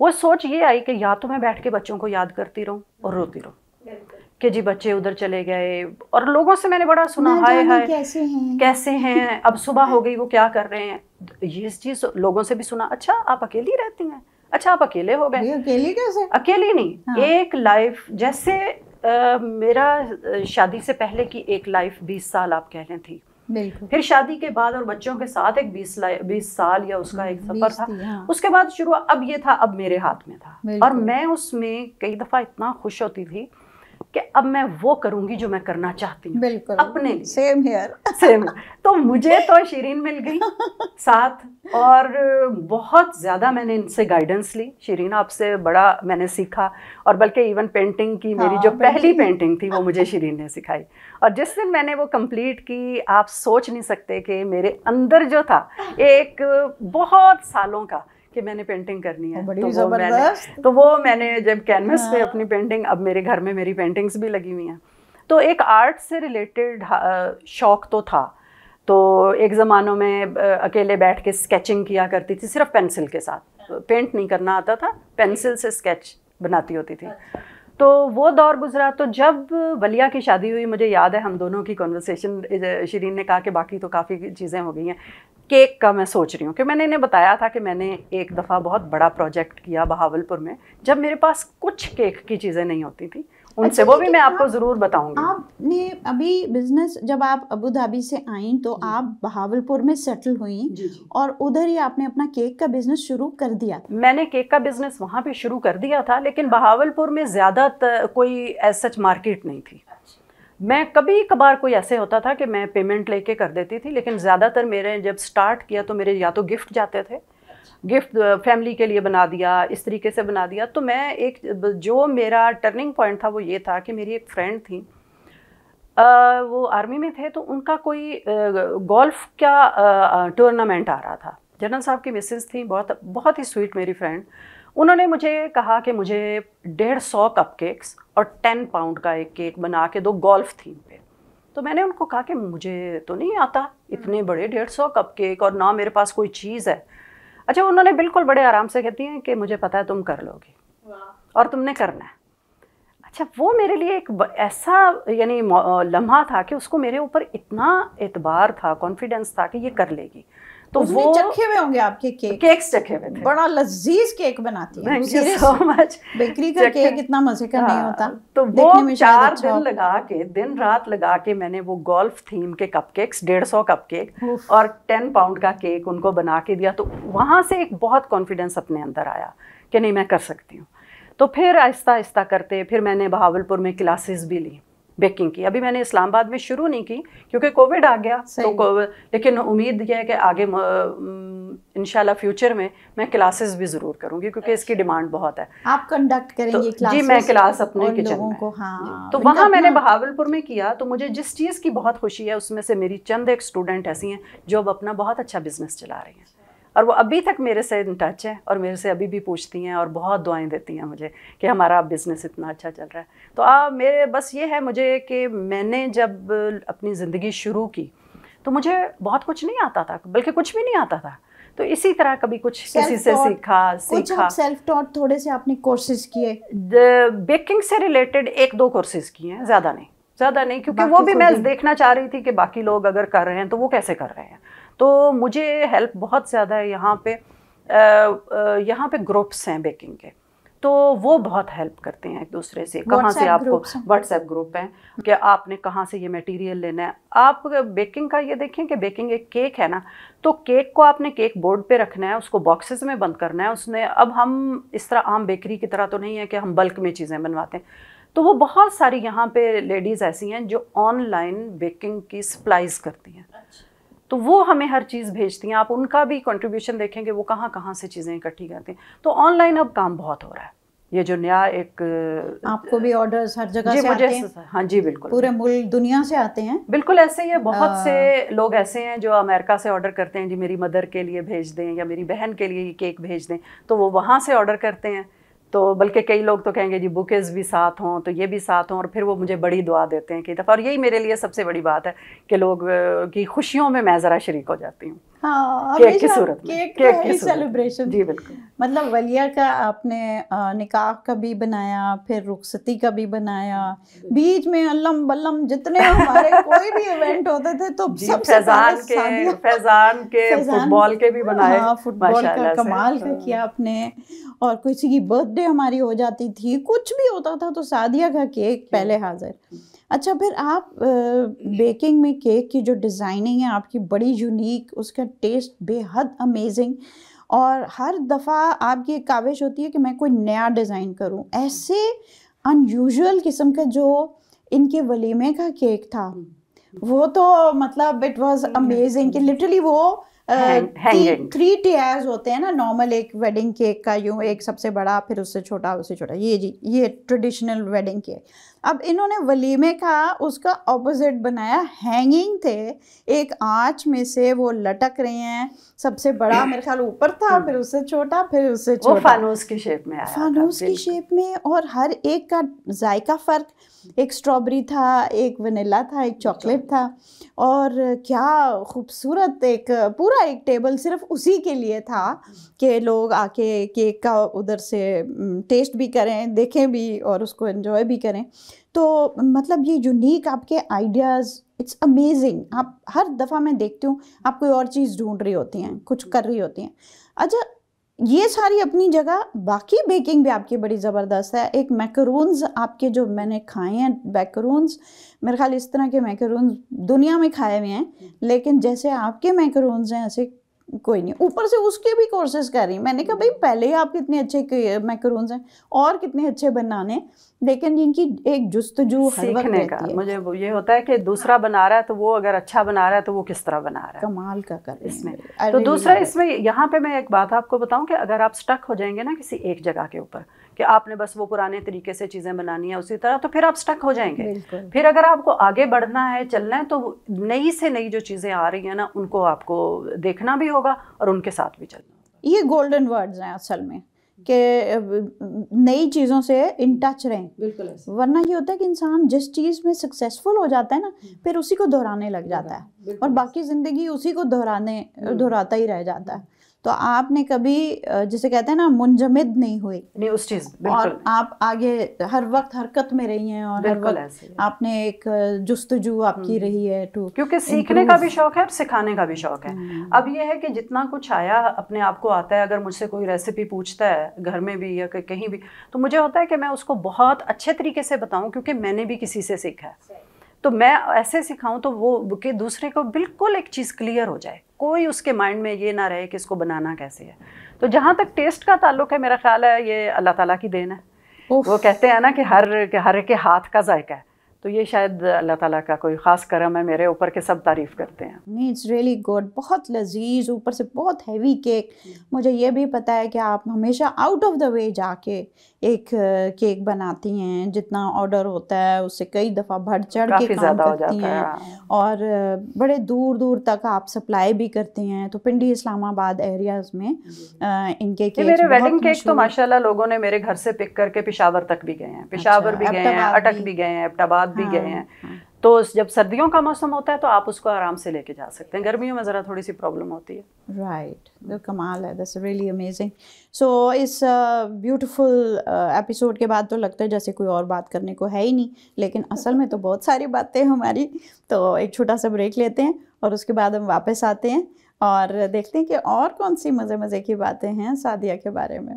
वो सोच ये आई कि या तो मैं बैठ के बच्चों को याद करती रहूँ और रोती रहूँ कि जी बच्चे उधर चले गए और लोगों से मैंने बड़ा सुना हाय हाय कैसे हैं कैसे हैं अब सुबह हो गई वो क्या कर रहे हैं ये चीज लोगों से भी सुना अच्छा आप अकेली रहती हैं अच्छा आप अकेले हो गए अकेली कैसे अकेली नहीं हाँ। एक लाइफ जैसे आ, मेरा शादी से पहले की एक लाइफ बीस साल आप कह रहे थी फिर शादी के बाद और बच्चों के साथ एक बीस बीस साल या उसका एक हाँ, सफर था हाँ। उसके बाद शुरू अब ये था अब मेरे हाथ में था और मैं उसमें कई दफा इतना खुश होती थी कि अब मैं वो करूंगी जो मैं करना चाहती हूँ बिल्कुल अपने सेम हेयर सेम तो मुझे तो शीरीन मिल गई साथ और बहुत ज़्यादा मैंने इनसे गाइडेंस ली शीरीन आपसे बड़ा मैंने सीखा और बल्कि इवन पेंटिंग की मेरी हाँ, जो पहली पेंटिंग थी वो मुझे शीरीन ने सिखाई और जिस दिन मैंने वो कंप्लीट की आप सोच नहीं सकते कि मेरे अंदर जो था हाँ। एक बहुत सालों का कि मैंने पेंटिंग करनी है बड़ी तो वो मैंने तो वो मैंने जब कैनवस पे हाँ। अपनी पेंटिंग अब मेरे घर में मेरी पेंटिंग्स भी लगी हुई हैं तो एक आर्ट से रिलेटेड हाँ, शौक तो था तो एक ज़मानों में अकेले बैठ के स्केचिंग किया करती थी सिर्फ पेंसिल के साथ पेंट नहीं करना आता था पेंसिल से स्केच बनाती होती थी अच्छा। तो वो दौर गुजरा तो जब वलिया की शादी हुई मुझे याद है हम दोनों की कॉन्वर्सेशन शरीन ने कहा कि बाकी तो काफ़ी चीज़ें हो गई हैं केक का मैं सोच रही हूँ कि मैंने इन्हें बताया था कि मैंने एक दफ़ा बहुत बड़ा प्रोजेक्ट किया बहावलपुर में जब मेरे पास कुछ केक की चीज़ें नहीं होती थी उनसे अच्छा, वो भी मैं आपको ज़रूर बताऊंगी आपने अभी बिजनेस जब आप अबू धाबी से आई तो आप बहावलपुर में सेटल हुई और उधर ही आपने अपना केक का बिजनेस शुरू कर दिया मैंने केक का बिजनेस वहाँ पे शुरू कर दिया था लेकिन बहावलपुर में ज़्यादा कोई एज सच मार्केट नहीं थी अच्छा। मैं कभी कभार कोई ऐसे होता था कि मैं पेमेंट लेके कर देती थी लेकिन ज़्यादातर मेरे जब स्टार्ट किया तो मेरे या तो गिफ्ट जाते थे गिफ्ट फैमिली के लिए बना दिया इस तरीके से बना दिया तो मैं एक जो मेरा टर्निंग पॉइंट था वो ये था कि मेरी एक फ्रेंड थी आ, वो आर्मी में थे तो उनका कोई गोल्फ का टूर्नामेंट आ रहा था जनरल साहब की मिसेज थी बहुत बहुत ही स्वीट मेरी फ्रेंड उन्होंने मुझे कहा कि मुझे डेढ़ सौ कप केक्स और टेन पाउंड का एक केक बना के दो गोल्फ थीम पे तो मैंने उनको कहा कि मुझे तो नहीं आता इतने हम्म। बड़े डेढ़ सौ कप केक और ना मेरे पास कोई चीज़ है अच्छा उन्होंने बिल्कुल बड़े आराम से कहती हैं कि मुझे पता है तुम कर लोगे और तुमने करना है अच्छा वो मेरे लिए एक ऐसा यानी लम्हा था कि उसको मेरे ऊपर इतना एतबार था कॉन्फिडेंस था कि ये कर लेगी तो वो चखे हुए होंगे आपके केक केक्स चखे हुए बड़ा लजीज केक बनाती है सो मच बेकरी का केक इतना मजे का नहीं हाँ, होता तो वो चार अच्छा दिन लगा के दिन रात लगा के मैंने वो गोल्फ थीम के कपकेक्स डेढ़ सौ कपकेक और टेन पाउंड का केक उनको बना के दिया तो वहां से एक बहुत कॉन्फिडेंस अपने अंदर आया कि नहीं मैं कर सकती हूँ तो फिर आहिस्ता आहिस्ता करते फिर मैंने बहावलपुर में क्लासेस भी ली बेकिंग की अभी मैंने इस्लामाबाद में शुरू नहीं की क्योंकि कोविड आ गया तो लेकिन उम्मीद यह है कि आगे इनशाला फ्यूचर में मैं क्लासेस भी ज़रूर करूंगी क्योंकि इसकी डिमांड अच्छा। बहुत है आप कंडक्ट करेंगे तो, जी मैं क्लास अपने किचन में को हाँ, तो, तो वहाँ मैंने बहावलपुर में किया तो मुझे जिस चीज़ की बहुत खुशी है उसमें से मेरी चंद एक स्टूडेंट ऐसी हैं जो अब अपना बहुत अच्छा बिजनेस चला रही हैं और वो अभी तक मेरे से इन टच है और मेरे से अभी भी पूछती हैं और बहुत दुआएं देती हैं मुझे कि हमारा बिज़नेस इतना अच्छा चल रहा है तो आ, मेरे बस ये है मुझे कि मैंने जब अपनी ज़िंदगी शुरू की तो मुझे बहुत कुछ नहीं आता था बल्कि कुछ भी नहीं आता था तो इसी तरह कभी कुछ किसी से सीखा सीखा सेल्फ टॉट थोड़े से आपने कोर्सेज किए बेकिंग से रिलेटेड एक दो कोर्सेज किए हैं ज़्यादा नहीं ज़्यादा नहीं क्योंकि वो भी मैं देखना चाह रही थी कि बाकी लोग अगर कर रहे हैं तो वो कैसे कर रहे हैं तो मुझे हेल्प बहुत ज़्यादा है यहाँ पे यहाँ पे ग्रुप्स हैं बेकिंग के तो वो बहुत हेल्प करते हैं एक दूसरे से कहाँ से आपको व्हाट्सएप ग्रुप हैं कि आपने कहाँ से ये मटेरियल लेना है आप बेकिंग का ये देखें कि बेकिंग एक केक है ना तो केक को आपने केक बोर्ड पे रखना है उसको बॉक्सेस में बंद करना है उसने अब हम इस तरह आम बेकरी की तरह तो नहीं है कि हम बल्क में चीज़ें बनवाते हैं तो वो बहुत सारी यहाँ पे लेडीज़ ऐसी हैं जो ऑनलाइन बेकिंग की सप्लाइज करती हैं अच्छा। तो वो हमें हर चीज़ भेजती हैं आप उनका भी कंट्रीब्यूशन देखेंगे वो कहाँ कहाँ से चीज़ें इकट्ठी करती हैं तो ऑनलाइन अब काम बहुत हो रहा है ये जो नया एक आपको भी ऑर्डर्स हर जगह से मुझे आते हैं हाँ जी बिल्कुल पूरे मुल्क दुनिया से आते हैं बिल्कुल ऐसे ही है बहुत आ... से लोग ऐसे हैं जो अमेरिका से ऑर्डर करते हैं जी मेरी मदर के लिए भेज दें या मेरी बहन के लिए ये केक भेज दें तो वो वहाँ से ऑर्डर करते हैं तो बल्कि कई लोग तो कहेंगे जी बुकेज भी साथ हों तो ये भी साथ हों और फिर वो मुझे बड़ी दुआ देते हैं कई दफ़ा और यही मेरे लिए सबसे बड़ी बात है कि लोग की खुशियों में मैं ज़रा शरीक हो जाती हूँ हाँ, केक की सूरत केक की सेलिब्रेशन जी बिल्कुल मतलब वलिया का आपने निकाह का भी बनाया फिर रुखसती का भी बनाया बीच में अल्लम बल्लम जितने हमारे कोई भी इवेंट होते थे तो सब फैजान के फैजान के फुटबॉल के भी हाँ, बनाए हाँ, फुटबॉल का कमाल का किया हाँ। आपने और किसी की बर्थडे हमारी हो जाती थी कुछ भी होता था तो सादिया का केक पहले हाजिर अच्छा फिर आप बेकिंग में केक की जो डिज़ाइनिंग है आपकी बड़ी यूनिक उसका टेस्ट बेहद अमेजिंग और हर दफ़ा आपकी एक काविश होती है कि मैं कोई नया डिज़ाइन करूं ऐसे अनयूजुअल किस्म का जो इनके वलीमे का केक था वो तो मतलब इट वाज अमेजिंग कि लिटरली वो थ्री टीयर्स होते हैं ना नॉर्मल एक वेडिंग केक का यूँ एक सबसे बड़ा फिर उससे छोटा उससे छोटा ये जी ये ट्रेडिशनल वेडिंग केक अब इन्होंने वलीमे का उसका ऑपोजिट बनाया हैंगिंग थे एक आँच में से वो लटक रहे हैं सबसे बड़ा मेरे ख्याल ऊपर था फिर उससे छोटा फिर उससे छोटा फानूस की शेप में आया फानूस की शेप में और हर एक का जायका फ़र्क एक स्ट्रॉबेरी था एक वनीला था एक चॉकलेट था और क्या खूबसूरत एक पूरा एक टेबल सिर्फ उसी के लिए था कि लोग आके केक का उधर से टेस्ट भी करें देखें भी और उसको एंजॉय भी करें तो मतलब ये यूनिक आपके आइडियाज़ इट्स अमेजिंग आप हर दफ़ा मैं देखती हूँ आप कोई और चीज़ ढूंढ रही होती हैं कुछ कर रही होती हैं अच्छा ये सारी अपनी जगह बाकी बेकिंग भी आपकी बड़ी ज़बरदस्त है एक मैकरूनस आपके जो मैंने खाए हैं मैकरूनस मेरे ख्याल इस तरह के मैकरूनस दुनिया में खाए हुए हैं लेकिन जैसे आपके मैकरूनस हैं ऐसे कोई नहीं ऊपर से उसके भी कोर्सेज कर रही मैंने कहा भाई पहले ही आप कितने अच्छे मैकरूनस हैं और कितने अच्छे बनाने लेकिन इनकी एक जुस्तजू हर वक्त का है। मुझे ये होता है कि दूसरा बना रहा है तो वो अगर अच्छा बना रहा है तो वो किस तरह बना रहा है कमाल का कर इसमें तो दूसरा इसमें यहाँ पे मैं एक बात आपको बताऊं कि अगर आप स्टक हो जाएंगे ना किसी एक जगह के ऊपर कि आपने बस वो पुराने तरीके से चीज़ें बनानी है उसी तरह तो फिर आप स्टक हो जाएंगे फिर अगर आपको आगे बढ़ना है चलना है तो नई से नई जो चीज़ें आ रही है ना उनको आपको देखना भी होगा और उनके साथ भी चलना ये गोल्डन वर्ड्स हैं असल में कि नई चीज़ों से इन टच रहें बिल्कुल वरना ये होता है कि इंसान जिस चीज़ में सक्सेसफुल हो जाता है ना हम्म। फिर उसी को दोहराने लग जाता है और बाकी ज़िंदगी उसी को दोहराने हम्म। दोहराता ही रह जाता है तो आपने कभी जिसे कहते हैं ना मुंजमिद नहीं हुई नहीं उस चीज और आप आगे हर वक्त हरकत में रही हैं और हर वक्त आपने एक जुस्तजू आपकी हम्म। रही है टू क्योंकि सीखने का भी शौक है और सिखाने का भी शौक है हम्म। अब यह है कि जितना कुछ आया अपने आप को आता है अगर मुझसे कोई रेसिपी पूछता है घर में भी या कहीं भी तो मुझे होता है कि मैं उसको बहुत अच्छे तरीके से बताऊँ क्योंकि मैंने भी किसी से सीखा है तो मैं ऐसे सिखाऊं तो वो के दूसरे को बिल्कुल एक चीज़ क्लियर हो जाए कोई उसके माइंड में ये ना रहे कि इसको बनाना कैसे है तो जहाँ तक टेस्ट का ताल्लुक है मेरा ख्याल है ये अल्लाह ताला की देन है वो कहते हैं ना कि हर हर के हाथ का जायका है तो ये शायद अल्लाह ताला का कोई ख़ास करम है मेरे ऊपर के सब तारीफ़ करते हैं नहीं इट्स रियली गुड बहुत लजीज ऊपर से बहुत हैवी केक मुझे ये भी पता है कि आप हमेशा आउट ऑफ द वे जाके एक केक बनाती हैं जितना ऑर्डर होता है उससे कई दफ़ा बढ़ चढ़ के काम करती हैं है। हाँ। और बड़े दूर दूर तक आप सप्लाई भी करती हैं तो पिंडी इस्लामाबाद एरियाज में आ, इनके केक मेरे वेडिंग केक तो माशाल्लाह लोगों ने मेरे घर से पिक करके पिशावर तक भी गए हैं अच्छा, पिशावर भी गए हैं अटक भी गए हैं एबटाबाद साथ भी गए हाँ, हैं हाँ। तो जब सर्दियों का मौसम होता है तो आप उसको आराम से लेके जा सकते हैं गर्मियों में ज़रा थोड़ी सी प्रॉब्लम होती है राइट right. कमाल है दैट्स रियली अमेजिंग सो इस ब्यूटीफुल uh, एपिसोड uh, के बाद तो लगता है जैसे कोई और बात करने को है ही नहीं लेकिन असल में तो बहुत सारी बातें हमारी तो एक छोटा सा ब्रेक लेते हैं और उसके बाद हम वापस आते हैं और देखते हैं कि और कौन सी मज़े मज़े की बातें हैं सादिया के बारे में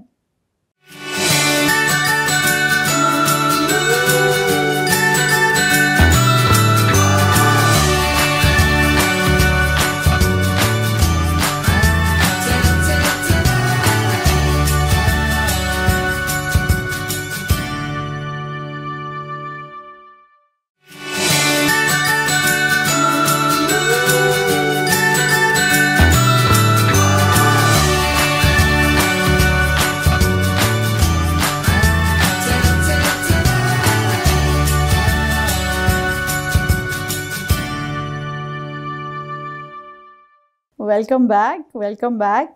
welcome back welcome back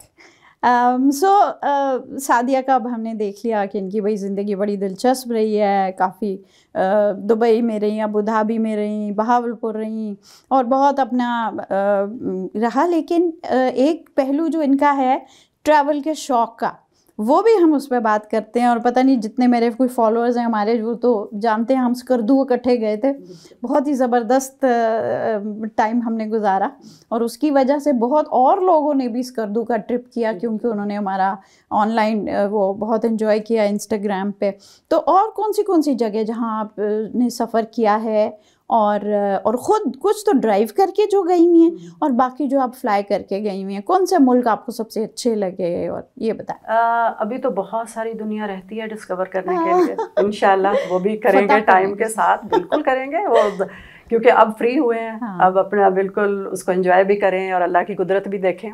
so Sadia का अब हमने देख लिया कि इनकी भाई ज़िंदगी बड़ी दिलचस्प रही है काफ़ी uh, दुबई में रहीं अबू धाबी में रहीं बहावलपुर रहीं और बहुत अपना uh, रहा लेकिन uh, एक पहलू जो इनका है ट्रैवल के शौक़ का वो भी हम उस पर बात करते हैं और पता नहीं जितने मेरे कोई फॉलोअर्स हैं हमारे जो तो जानते हैं हम स्कर्दू इकट्ठे गए थे बहुत ही ज़बरदस्त टाइम हमने गुजारा और उसकी वजह से बहुत और लोगों ने भी स्कर्दू का ट्रिप किया क्योंकि उन्होंने हमारा ऑनलाइन वो बहुत इन्जॉय किया इंस्टाग्राम पर तो और कौन सी कौन सी जगह जहाँ आपने सफ़र किया है और और ख़ुद कुछ तो ड्राइव करके जो गई हुई हैं हम्म। और बाकी जो आप फ्लाई करके गई हुई हैं कौन से मुल्क आपको सबसे अच्छे लगे और ये बताएं अभी तो बहुत सारी दुनिया रहती है डिस्कवर करने के लिए इन वो भी करेंगे टाइम के साथ बिल्कुल करेंगे वो क्योंकि अब फ्री हुए हैं हाँ। अब अपना बिल्कुल उसको इन्जॉय भी करें और अल्लाह की कुदरत भी देखें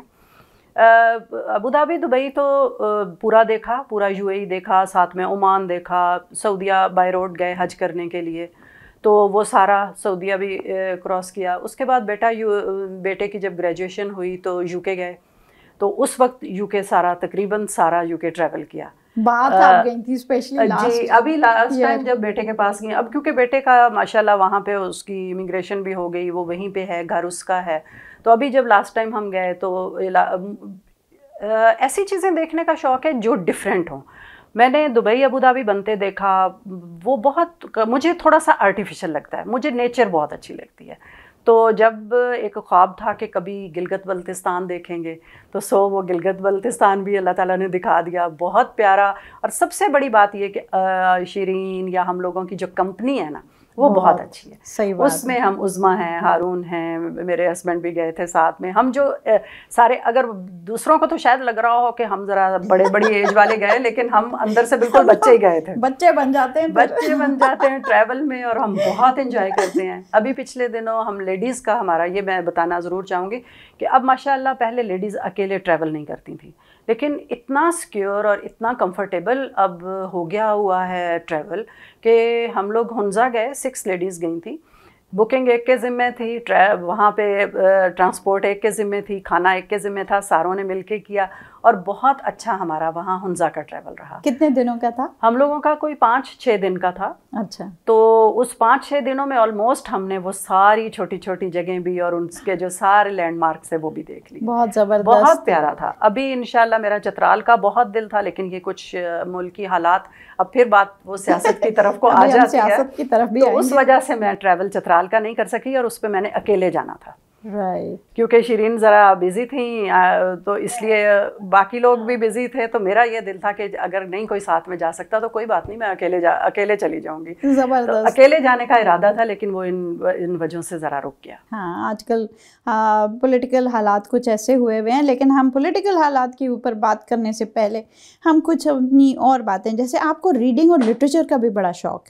अबू धाबी दुबई तो पूरा देखा पूरा यूएई e देखा साथ में ओमान देखा सऊदिया बाय रोड गए हज करने के लिए तो वो सारा सऊदीया भी क्रॉस किया उसके बाद बेटा यू बेटे की जब ग्रेजुएशन हुई तो यूके गए तो उस वक्त यूके सारा तकरीबन सारा यूके ट्रैवल किया बात आ, गई थी स्पेशली जी अभी लास्ट टाइम जब बेटे के पास गई अब क्योंकि बेटे का माशाल्लाह वहाँ पे उसकी इमिग्रेशन भी हो गई वो वहीं पे है घर उसका है तो अभी जब लास्ट टाइम हम गए तो ऐसी चीज़ें देखने का शौक़ है जो डिफरेंट हों मैंने दुबई अबू धाबी बनते देखा वो बहुत मुझे थोड़ा सा आर्टिफिशियल लगता है मुझे नेचर बहुत अच्छी लगती है तो जब एक ख्वाब था कि कभी गिलगत बल्तिस्तान देखेंगे तो सो वो गिलगत बल्तिस्तान भी अल्लाह ताला ने दिखा दिया बहुत प्यारा और सबसे बड़ी बात ये कि शीरीन या हम लोगों की जो कंपनी है ना वो बहुत अच्छी है सही बात उसमें हम उज़मा हैं हारून हैं मेरे हस्बैंड भी गए थे साथ में हम जो सारे अगर दूसरों को तो शायद लग रहा हो कि हम ज़रा बड़े बड़ी एज वाले गए लेकिन हम अंदर से बिल्कुल बच्चे ही गए थे बच्चे बन जाते हैं तो। बच्चे बन जाते हैं ट्रैवल में और हम बहुत इंजॉय करते हैं अभी पिछले दिनों हम लेडीज़ का हमारा ये मैं बताना ज़रूर चाहूँगी कि अब माशा पहले लेडीज़ अकेले ट्रैवल नहीं करती थी लेकिन इतना सिक्योर और इतना कंफर्टेबल अब हो गया हुआ है ट्रैवल कि हम लोग हंजा गए सिक्स लेडीज़ गई थी बुकिंग एक के ज़िम्मे थी ट्रै वहाँ पे ट्रांसपोर्ट एक के ज़िम्मे थी खाना एक के ज़िम्मे था सारों ने मिलके किया और बहुत अच्छा हमारा वहाँ हंजा का ट्रैवल रहा कितने दिनों का था हम लोगों का कोई पाँच छः दिन का था अच्छा तो उस पाँच छः दिनों में ऑलमोस्ट हमने वो सारी छोटी छोटी जगह भी और उनके जो सारे लैंडमार्क है वो भी देख ली बहुत ज़बरदस्त बहुत प्यारा था अभी इनशाला मेरा चतराल का बहुत दिल था लेकिन ये कुछ मुल्की हालात अब फिर बात वो सियासत की तरफ को आ जाती है की तरफ भी तो उस वजह से मैं ट्रैवल चतराल का नहीं कर सकी और उस पर मैंने अकेले जाना था राइट क्योंकि शरीन ज़रा बिज़ी थी तो इसलिए बाकी लोग भी बिज़ी थे तो मेरा ये दिल था कि अगर नहीं कोई साथ में जा सकता तो कोई बात नहीं मैं अकेले जा अकेले चली जाऊंगी तो अकेले जाने का इरादा था लेकिन वो इन इन वजहों से ज़रा रुक गया हाँ आजकल पॉलिटिकल हालात कुछ ऐसे हुए हुए हैं लेकिन हम पॉलिटिकल हालात के ऊपर बात करने से पहले हम कुछ अपनी और बातें जैसे आपको रीडिंग और लिटरेचर का भी बड़ा शौक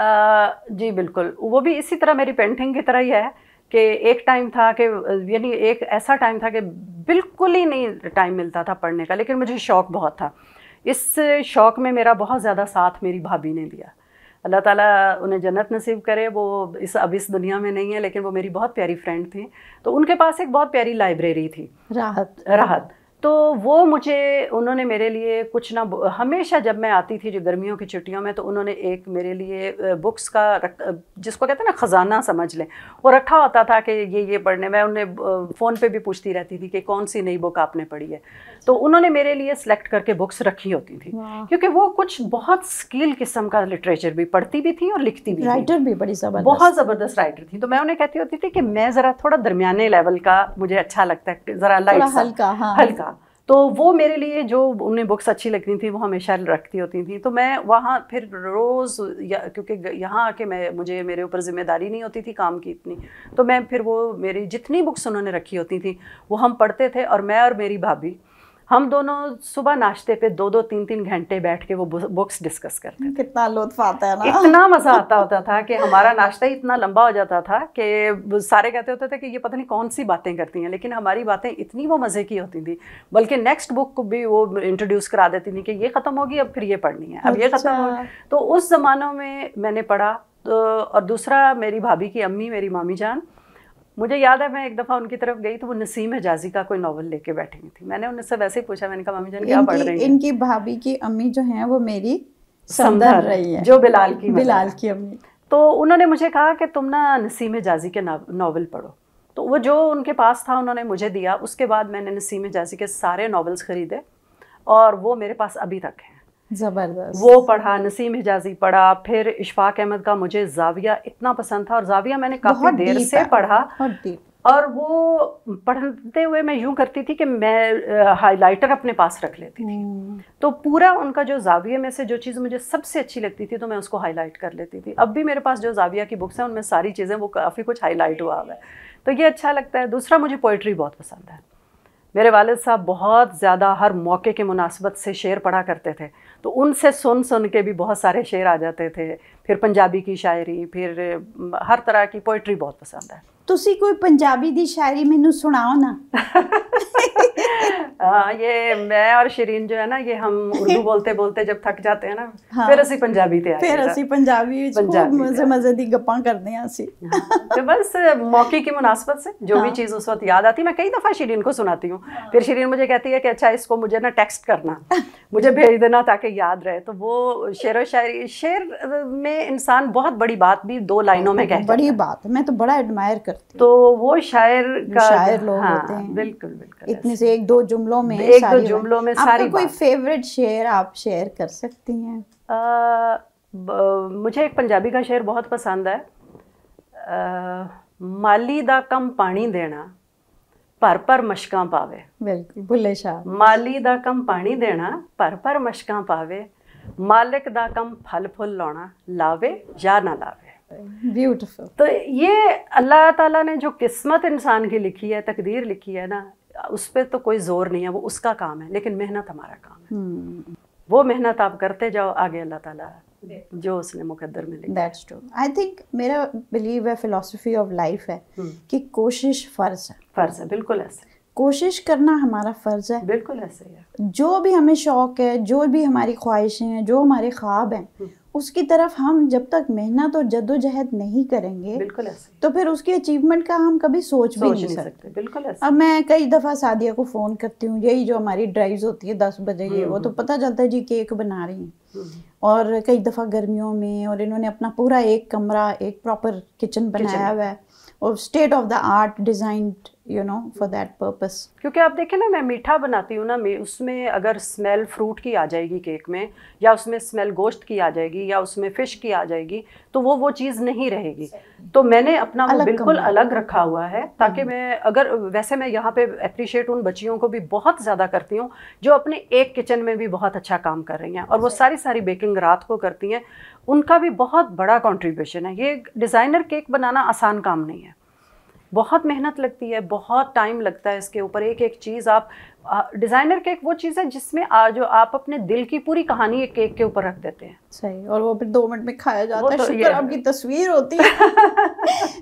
है जी बिल्कुल वो भी इसी तरह मेरी पेंटिंग की तरह ही है कि एक टाइम था कि यानी एक ऐसा टाइम था कि बिल्कुल ही नहीं टाइम मिलता था पढ़ने का लेकिन मुझे शौक़ बहुत था इस शौक़ में मेरा बहुत ज़्यादा साथ मेरी भाभी ने दिया अल्लाह ताला उन्हें जन्नत नसीब करे वो इस अब इस दुनिया में नहीं है लेकिन वो मेरी बहुत प्यारी फ्रेंड थी तो उनके पास एक बहुत प्यारी लाइब्रेरी थी राहत राहत तो वो मुझे उन्होंने मेरे लिए कुछ ना हमेशा जब मैं आती थी जो गर्मियों की छुट्टियों में तो उन्होंने एक मेरे लिए बुक्स का रख जिसको कहते हैं ना ख़जाना समझ लें वो रखा होता था कि ये ये पढ़ने मैं उन्हें फ़ोन पे भी पूछती रहती थी कि कौन सी नई बुक आपने पढ़ी है तो उन्होंने मेरे लिए सेलेक्ट करके बुक्स रखी होती थी क्योंकि वो कुछ बहुत स्किल किस्म का लिटरेचर भी पढ़ती भी थी और लिखती भी राइटर भी बड़ी जबरदस्त बहुत ज़बरदस्त राइटर थी तो मैं उन्हें कहती होती थी कि मैं ज़रा थोड़ा दरमियाने लेवल का मुझे अच्छा लगता है ज़रा लाइट हल्का हाँ। हल्का तो वो मेरे लिए जो उन्हें बुक्स अच्छी लगती थी वो हमेशा रखती होती थी तो मैं वहाँ फिर रोज़ क्योंकि यहाँ आके मैं मुझे मेरे ऊपर जिम्मेदारी नहीं होती थी काम की इतनी तो मैं फिर वो मेरी जितनी बुक्स उन्होंने रखी होती थी वो हम पढ़ते थे और मैं और मेरी भाभी हम दोनों सुबह नाश्ते पे दो दो तीन तीन घंटे बैठ के वो बुक्स डिस्कस करते थे कितना लुत्फ आता है ना इतना मज़ा आता होता था कि हमारा नाश्ता ही इतना लंबा हो जाता था कि सारे कहते होते थे कि ये पता नहीं कौन सी बातें करती हैं लेकिन हमारी बातें इतनी वो मज़े की होती थी बल्कि नेक्स्ट बुक को भी वो इंट्रोड्यूस करा देती थी कि ये ख़त्म होगी अब फिर ये पढ़नी है अब ये ख़त्म अच्छा। होगी तो उस ज़मानों में मैंने पढ़ा तो और दूसरा मेरी भाभी की अम्मी मेरी मामी जान मुझे याद है मैं एक दफ़ा उनकी तरफ गई तो वो नसीम एजाजी का कोई नॉवल लेके बैठी थी मैंने उनसे वैसे ही पूछा मैंने कहा मम्मी जान क्या पढ़ रही हैं इनकी भाभी की अम्मी जो हैं वो मेरी समधर रही है जो बिलाल की बिलाल की अम्मी तो उन्होंने मुझे कहा कि तुम ना नसीम एजाजी के नावल पढ़ो तो वो जो उनके पास था उन्होंने मुझे दिया उसके बाद मैंने नसीम एजाजी के सारे नावल्स ख़रीदे और वो मेरे पास अभी तक हैं जबरदस्त वो पढ़ा नसीम हिजाजी पढ़ा फिर इशफाक अहमद का मुझे जाविया इतना पसंद था और जाविया मैंने काफ़ी देर से पढ़ा और वो पढ़ते हुए मैं यूं करती थी कि मैं हाइलाइटर अपने पास रख लेती थी हम्म। तो पूरा उनका जो जाविया में से जो चीज़ मुझे सबसे अच्छी लगती थी तो मैं उसको हाईलाइट कर लेती थी अब भी मेरे पास जो जाविया की बुक्स हैं उनमें सारी चीज़ें वो काफ़ी कुछ हाईलाइट हुआ हुआ है तो ये अच्छा लगता है दूसरा मुझे पोइट्री बहुत पसंद है मेरे वालद साहब बहुत ज़्यादा हर मौके के मुनासबत से शेर पढ़ा करते थे तो उनसे सुन सुन के भी बहुत सारे शेर आ जाते थे फिर पंजाबी की शायरी फिर हर तरह की पोइट्री बहुत पसंद है तुम कोई पंजाबी की शायरी मैनू सुनाओ ना हाँ, ये मैं और शरीन जो है ना ये हम उर्दू बोलते बोलते जब थक जाते हैं ना हाँ, फिर असी पंजाबी ਤੇ फिर असी पंजाबी ਪੰਜਾਬੀ मजे ਮਜ਼ੇ ਮਜ਼ੇ ਦੀ ਗੱਪਾਂ ਕਰਦੇ ਹਾਂ तो बस मौके की मुनासबत से जो हाँ, भी चीज़ उस वक्त याद आती मैं कई दफ़ा शरीन को सुनाती हूँ हाँ, फिर शरीन मुझे कहती है कि अच्छा इसको मुझे ना टेक्स्ट करना मुझे भेज देना ताकि याद रहे तो वो शेर व शायरी शेर में इंसान बहुत बड़ी बात भी दो लाइनों में कहता बड़ी बात मैं तो बड़ा एडमायर करती तो वो शायर का शायर लोग हाँ, होते हैं बिल्कुल बिल्कुल इतने से मुझे एक दो जुमलों में एक दो जुमलों में सारी कोई फेवरेट शेर आप शेयर कर सकती हैं मुझे एक पंजाबी का शेर बहुत पसंद है आ, माली दा कम पानी देना पर पर ਮਸ਼ਕਾਂ पावे बिल्कुल ਭੁੱਲੇ शाह माली दा कम पानी देना पर पर ਮਸ਼ਕਾਂ पावे मालिक दा कम फल फूल लाना लावे या ना लावे ब्यूटीफुल तो ये अल्लाह ताला ने जो किस्मत इंसान की लिखी है तकदीर लिखी है ना उस पर तो कोई ज़ोर नहीं है वो उसका काम है लेकिन मेहनत हमारा काम है हम्म। वो मेहनत आप करते जाओ आगे अल्लाह ताला जो उसने मुकद्दर में लिखा दैट्स ट्रू आई थिंक मेरा बिलीव है फिलोसफी ऑफ लाइफ है हम्म। कि कोशिश फ़र्ज है फ़र्ज है बिल्कुल ऐसे कोशिश करना हमारा फ़र्ज़ है बिल्कुल ऐसे है जो भी हमें शौक़ है जो भी हमारी ख्वाहिशें हैं जो हमारे ख्वाब हैं हम्म। उसकी तरफ हम जब तक मेहनत और जद्दोजहद नहीं करेंगे बिल्कुल ऐसे तो फिर उसकी अचीवमेंट का हम कभी सोच, सोच भी नहीं सकते बिल्कुल ऐसे अब मैं कई दफ़ा सादिया को फ़ोन करती हूँ यही जो हमारी ड्राइव होती है दस बजे ये हम्म, वो तो हम्म। पता चलता है जी केक बना रही है और कई दफ़ा गर्मियों में और इन्होंने अपना पूरा एक कमरा एक प्रॉपर किचन बनाया हुआ है और state of the art designed you know for that purpose क्योंकि आप देखें ना मैं मीठा बनाती हूँ ना मैं उसमें अगर स्मेल फ्रूट की आ जाएगी केक में या उसमें स्मेल गोश्त की आ जाएगी या उसमें फ़िश की आ जाएगी तो वो वो चीज़ नहीं रहेगी तो मैंने अपना अलग वो बिल्कुल अलग रखा हुआ है ताकि हम्म। मैं अगर वैसे मैं यहाँ पे अप्रिशिएट उन बच्चियों को भी बहुत ज़्यादा करती हूँ जो अपने एक किचन में भी बहुत अच्छा काम कर रही हैं और वो सारी सारी बेकिंग रात को करती हैं उनका भी बहुत बड़ा कंट्रीब्यूशन है ये डिज़ाइनर केक बनाना आसान काम नहीं है बहुत मेहनत लगती है बहुत टाइम लगता है इसके ऊपर एक एक चीज़ आप डिज़ाइनर केक वो चीज़ है जिसमें जो आप अपने दिल की पूरी कहानी एक केक के ऊपर रख देते हैं सही और वो फिर दो मिनट में खाया जाता है तो शुक्र आपकी तस्वीर होती है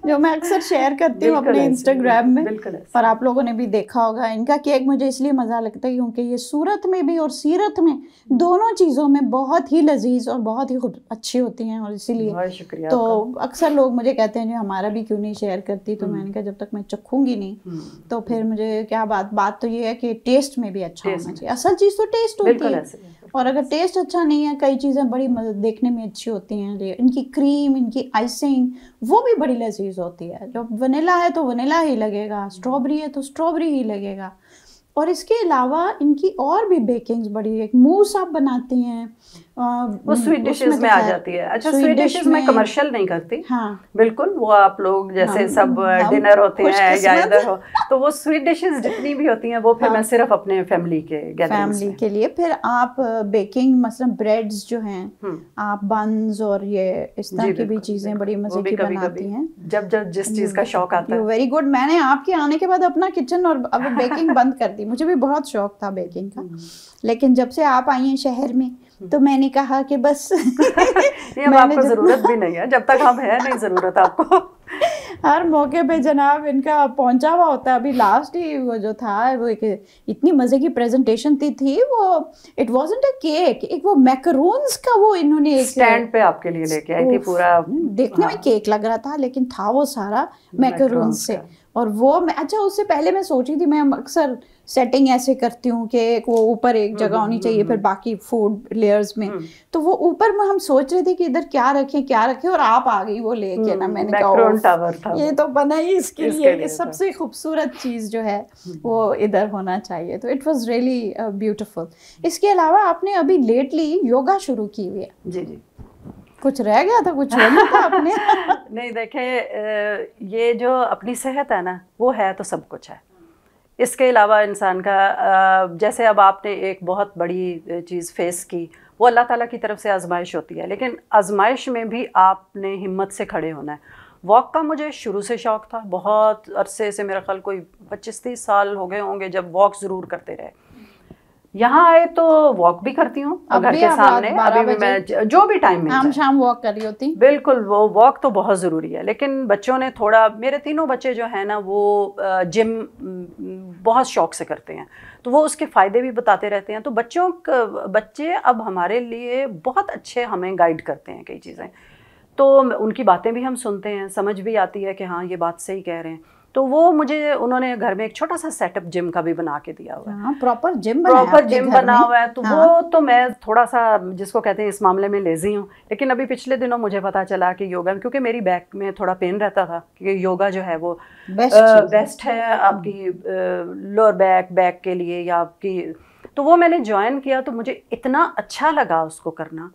जो मैं अक्सर शेयर करती हूँ अपने इंस्टाग्राम में पर आप लोगों ने भी देखा होगा इनका केक मुझे इसलिए मज़ा लगता है क्योंकि ये सूरत में भी और सीरत में हम्म। दोनों चीज़ों में बहुत ही लजीज और बहुत ही अच्छी होती हैं और इसीलिए तो अक्सर लोग मुझे कहते हैं जो हमारा भी क्यों नहीं शेयर करती तो हम्म। मैंने कहा जब तक मैं चखूंगी नहीं हम्म, तो फिर मुझे क्या बात बात तो ये है कि टेस्ट में भी अच्छा होना चाहिए असल चीज़ तो टेस्ट होती है और अगर टेस्ट अच्छा नहीं है कई चीज़ें बड़ी देखने में अच्छी होती हैं इनकी क्रीम इनकी आइसिंग वो भी बड़ी लजीज होती है जब वनीला है तो वनीला ही लगेगा स्ट्रॉबेरी है तो स्ट्रॉबेरी ही लगेगा और इसके अलावा इनकी और भी बेकिंग्स बड़ी एक मूस आप बनाती हैं वो स्वीट डिशेस तो में आ जाती है अच्छा स्वीट डिशेस में कमर्शियल नहीं करती हाँ बिल्कुल वो आप लोग जैसे हाँ, सब हाँ, डिनर होते हैं या इधर हो तो वो स्वीट डिशेस जितनी भी होती हैं वो फिर हाँ, मैं सिर्फ अपने फैमिली के फैमिली के लिए फिर आप बेकिंग मतलब ब्रेड्स जो हैं हम्म। आप बंस और ये इस तरह की भी चीजें बड़ी मजे की बनाती हैं जब जब जिस चीज का शौक आता है वेरी गुड मैंने आपके आने के बाद अपना किचन और अब बेकिंग बंद कर दी मुझे भी बहुत शौक था बेकिंग का हम्म। लेकिन जब से आप आई हैं शहर में तो मैंने कहा कि बस ये अब आपको ज़रूरत भी नहीं है जब तक हम हैं नहीं ज़रूरत आपको हर मौके पे जनाब इनका पहुंचा हुआ होता है अभी लास्ट ही वो जो था वो एक इतनी मज़े की प्रेजेंटेशन थी थी वो इट वॉज अ केक एक वो मैकरून्स का वो इन्होंने एक स्टैंड पे आपके लिए लेके आई थी पूरा देखने हाँ। में केक लग रहा था लेकिन था वो सारा मैकरून्स से और वो मैं अच्छा उससे पहले मैं सोची थी मैं अक्सर सेटिंग ऐसे करती हूँ कि एक वो ऊपर एक हम्म, जगह होनी हम्म, चाहिए हम्म, फिर बाकी फूड लेयर्स में तो वो ऊपर में हम सोच रहे थे कि इधर क्या रखें क्या रखें और आप आ गई वो लेके ना मैंने कहा ये तो बना ही इसके लिए सबसे खूबसूरत चीज़ जो है वो इधर होना चाहिए तो इट वॉज रियली ब्यूटिफुल इसके अलावा आपने अभी लेटली योगा शुरू की हुई है जी जी कुछ रह गया था कुछ था आपने नहीं देखे ये जो अपनी सेहत है ना वो है तो सब कुछ है इसके अलावा इंसान का जैसे अब आपने एक बहुत बड़ी चीज़ फेस की वो अल्लाह ताला की तरफ से आजमाइश होती है लेकिन आजमाइश में भी आपने हिम्मत से खड़े होना है वॉक का मुझे शुरू से शौक़ था बहुत अरसे से मेरा ख्याल कोई पच्चीस तीस साल हो गए होंगे जब वॉक ज़रूर करते रहे यहाँ आए तो वॉक भी करती हूँ घर के सामने अभी भी मैं जो भी टाइम मिल शाम शाम वॉक कर रही होती बिल्कुल वो वॉक तो बहुत ज़रूरी है लेकिन बच्चों ने थोड़ा मेरे तीनों बच्चे जो है ना वो जिम बहुत शौक से करते हैं तो वो उसके फ़ायदे भी बताते रहते हैं तो बच्चों बच्चे अब हमारे लिए बहुत अच्छे हमें गाइड करते हैं कई चीज़ें तो उनकी बातें भी हम सुनते हैं समझ भी आती है कि हाँ ये बात सही कह रहे हैं तो वो मुझे उन्होंने घर में एक छोटा सा सेटअप जिम का भी बना के दिया हुआ है प्रॉपर जिम प्रॉपर जिम बना हुआ है तो हाँ। वो तो मैं थोड़ा सा जिसको कहते हैं इस मामले में लेजी हूँ लेकिन अभी पिछले दिनों मुझे पता चला कि योगा क्योंकि मेरी बैक में थोड़ा पेन रहता था क्योंकि योगा जो है वो बेस्ट है आपकी लोअर बैक बैक के लिए या आपकी तो वो मैंने ज्वाइन किया तो मुझे इतना अच्छा लगा उसको करना